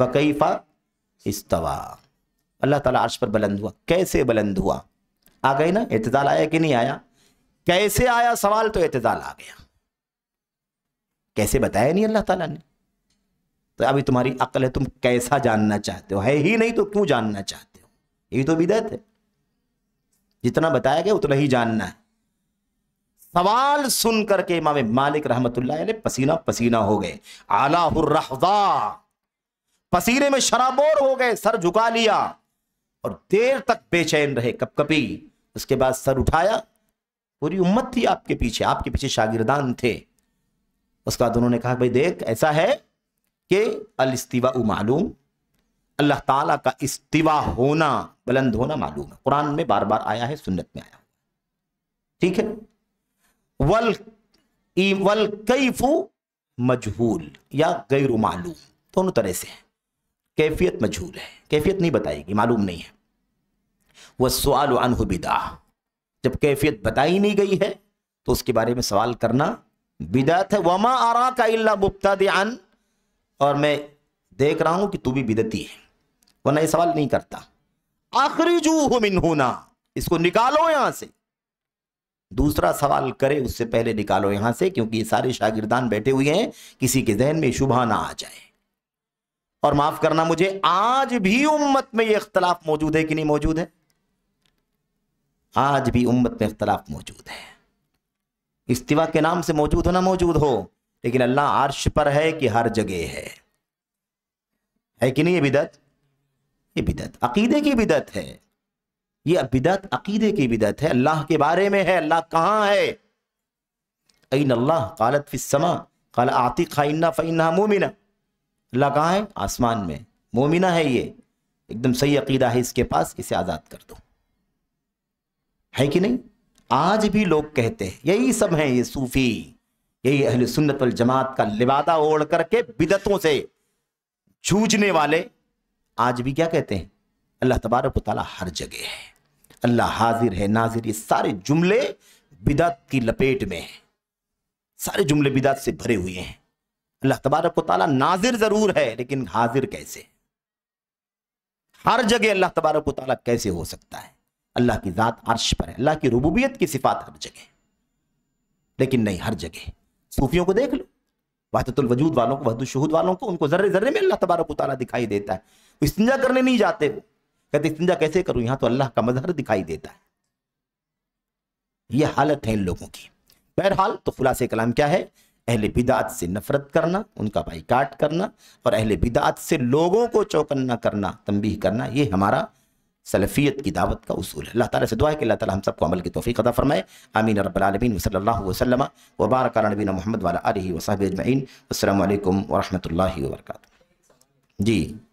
फकईफा इस्तवा अल्लाह ताला अर्श पर बुलंद हुआ कैसे बुलंद हुआ आ गई ना एतजाल आया कि नहीं आया कैसे आया सवाल तो एतजाल आ गया कैसे बताया नहीं अल्लाह ताला ने तो अभी तुम्हारी अकल है तुम कैसा जानना चाहते हो है ही नहीं तो क्यों जानना चाहते हो यही तो बिदत है जितना बताया गया उतना ही जानना है सवाल सुन करके इमाम मालिक रहमत पसीना पसीना हो गए आला पसीने में शराबोर हो गए सर झुका लिया और देर तक बेचैन रहे कप कपी उसके बाद सर उठाया पूरी उम्मत थी आपके पीछे आपके पीछे शागिरदान थे उसके बाद उन्होंने कहा भाई देख ऐसा है कि इस्तीवा मालूम अल्लाह ताला का इस्तीवा होना बुलंद होना मालूम है कुरान में बार बार आया है सुन्नत में आया ठीक है वल वल कैफू मजहूल या गैर मालूम दोनों तरह से है कैफियत मजहूल है कैफियत नहीं बताएगी मालूम नहीं है वह सवाल अनहु बिदा जब कैफियत बताई नहीं गई है तो उसके बारे में सवाल करना बिदात है वमा आरा का इल्ला दे अन और मैं देख रहा हूं कि तू भी बिदती है वरना ये सवाल नहीं करता आखिरी जू होना इसको निकालो यहां से दूसरा सवाल करे उससे पहले निकालो यहां से क्योंकि ये सारे शागिर्दान बैठे हुए हैं किसी के जहन में शुभा ना आ जाए और माफ करना मुझे आज भी उम्मत में ये इख्तलाफ मौजूद है कि नहीं मौजूद है आज भी उम्मत में इख्तलाफ मौजूद है इस्तिवा के नाम से मौजूद हो ना मौजूद हो लेकिन अल्लाह आर्श पर है कि हर जगह है है कि नहीं ये बिदत ये बिदत अकीदे की बिदत है ये बिदत अकीदे की बिदत है अल्लाह के बारे में है अल्लाह कहाँ है अन अल्लाह कालत फिसमा कल आती खाइन्ना फ़ैन्ना मोमिना अल्लाह कहाँ है आसमान में मोमिना है ये एकदम सही अकीदा है इसके पास इसे आज़ाद कर दो है कि नहीं आज भी लोग कहते हैं यही सब हैं ये सूफ़ी यही अहल सुन्नत वल जमात का लिबादा ओढ़ करके बिदतों से जूझने वाले आज भी क्या कहते हैं अल्लाह तबारक ताली हर जगह है अल्लाह हाजिर है नाजिर ये सारे जुमले बिदात की लपेट में हैं सारे जुमले बिदात से भरे हुए हैं अल्लाह तबारक ताला नाजिर ज़रूर है लेकिन हाजिर कैसे हर जगह अल्लाह तबारक ताला कैसे हो सकता है अल्लाह की ज़ात अर्श पर है अल्लाह की रबूबियत की सिफात हर जगह लेकिन नहीं हर जगह सूफियों को देख लो वाहतुल वजूद वालों को वहदुल शहूद वालों को उनको जर्रे जर्रे में अल्लाह तबारक ताला दिखाई देता है इस्तंजा करने नहीं जाते वो कहते इस्तंजा कैसे करूं यहां तो अल्लाह का मजहर दिखाई देता है यह हालत है इन लोगों की बहरहाल तो खुलासे कलाम क्या है अहल बिदात से नफरत करना उनका काट करना और अहल बिदात से लोगों को चौकन्ना करना तंबीह करना ये हमारा सलफियत की दावत का उसूल है अल्लाह ताला से दुआ है कि अल्लाह ताला हम सबको अमल की तोफ़ी अदा फरमाए आमीन रबालमीन वसल वसलम वबारक नबीन मोहम्मद वाला वसाबीन वसाब अजमैन असल वरहमल वर्क जी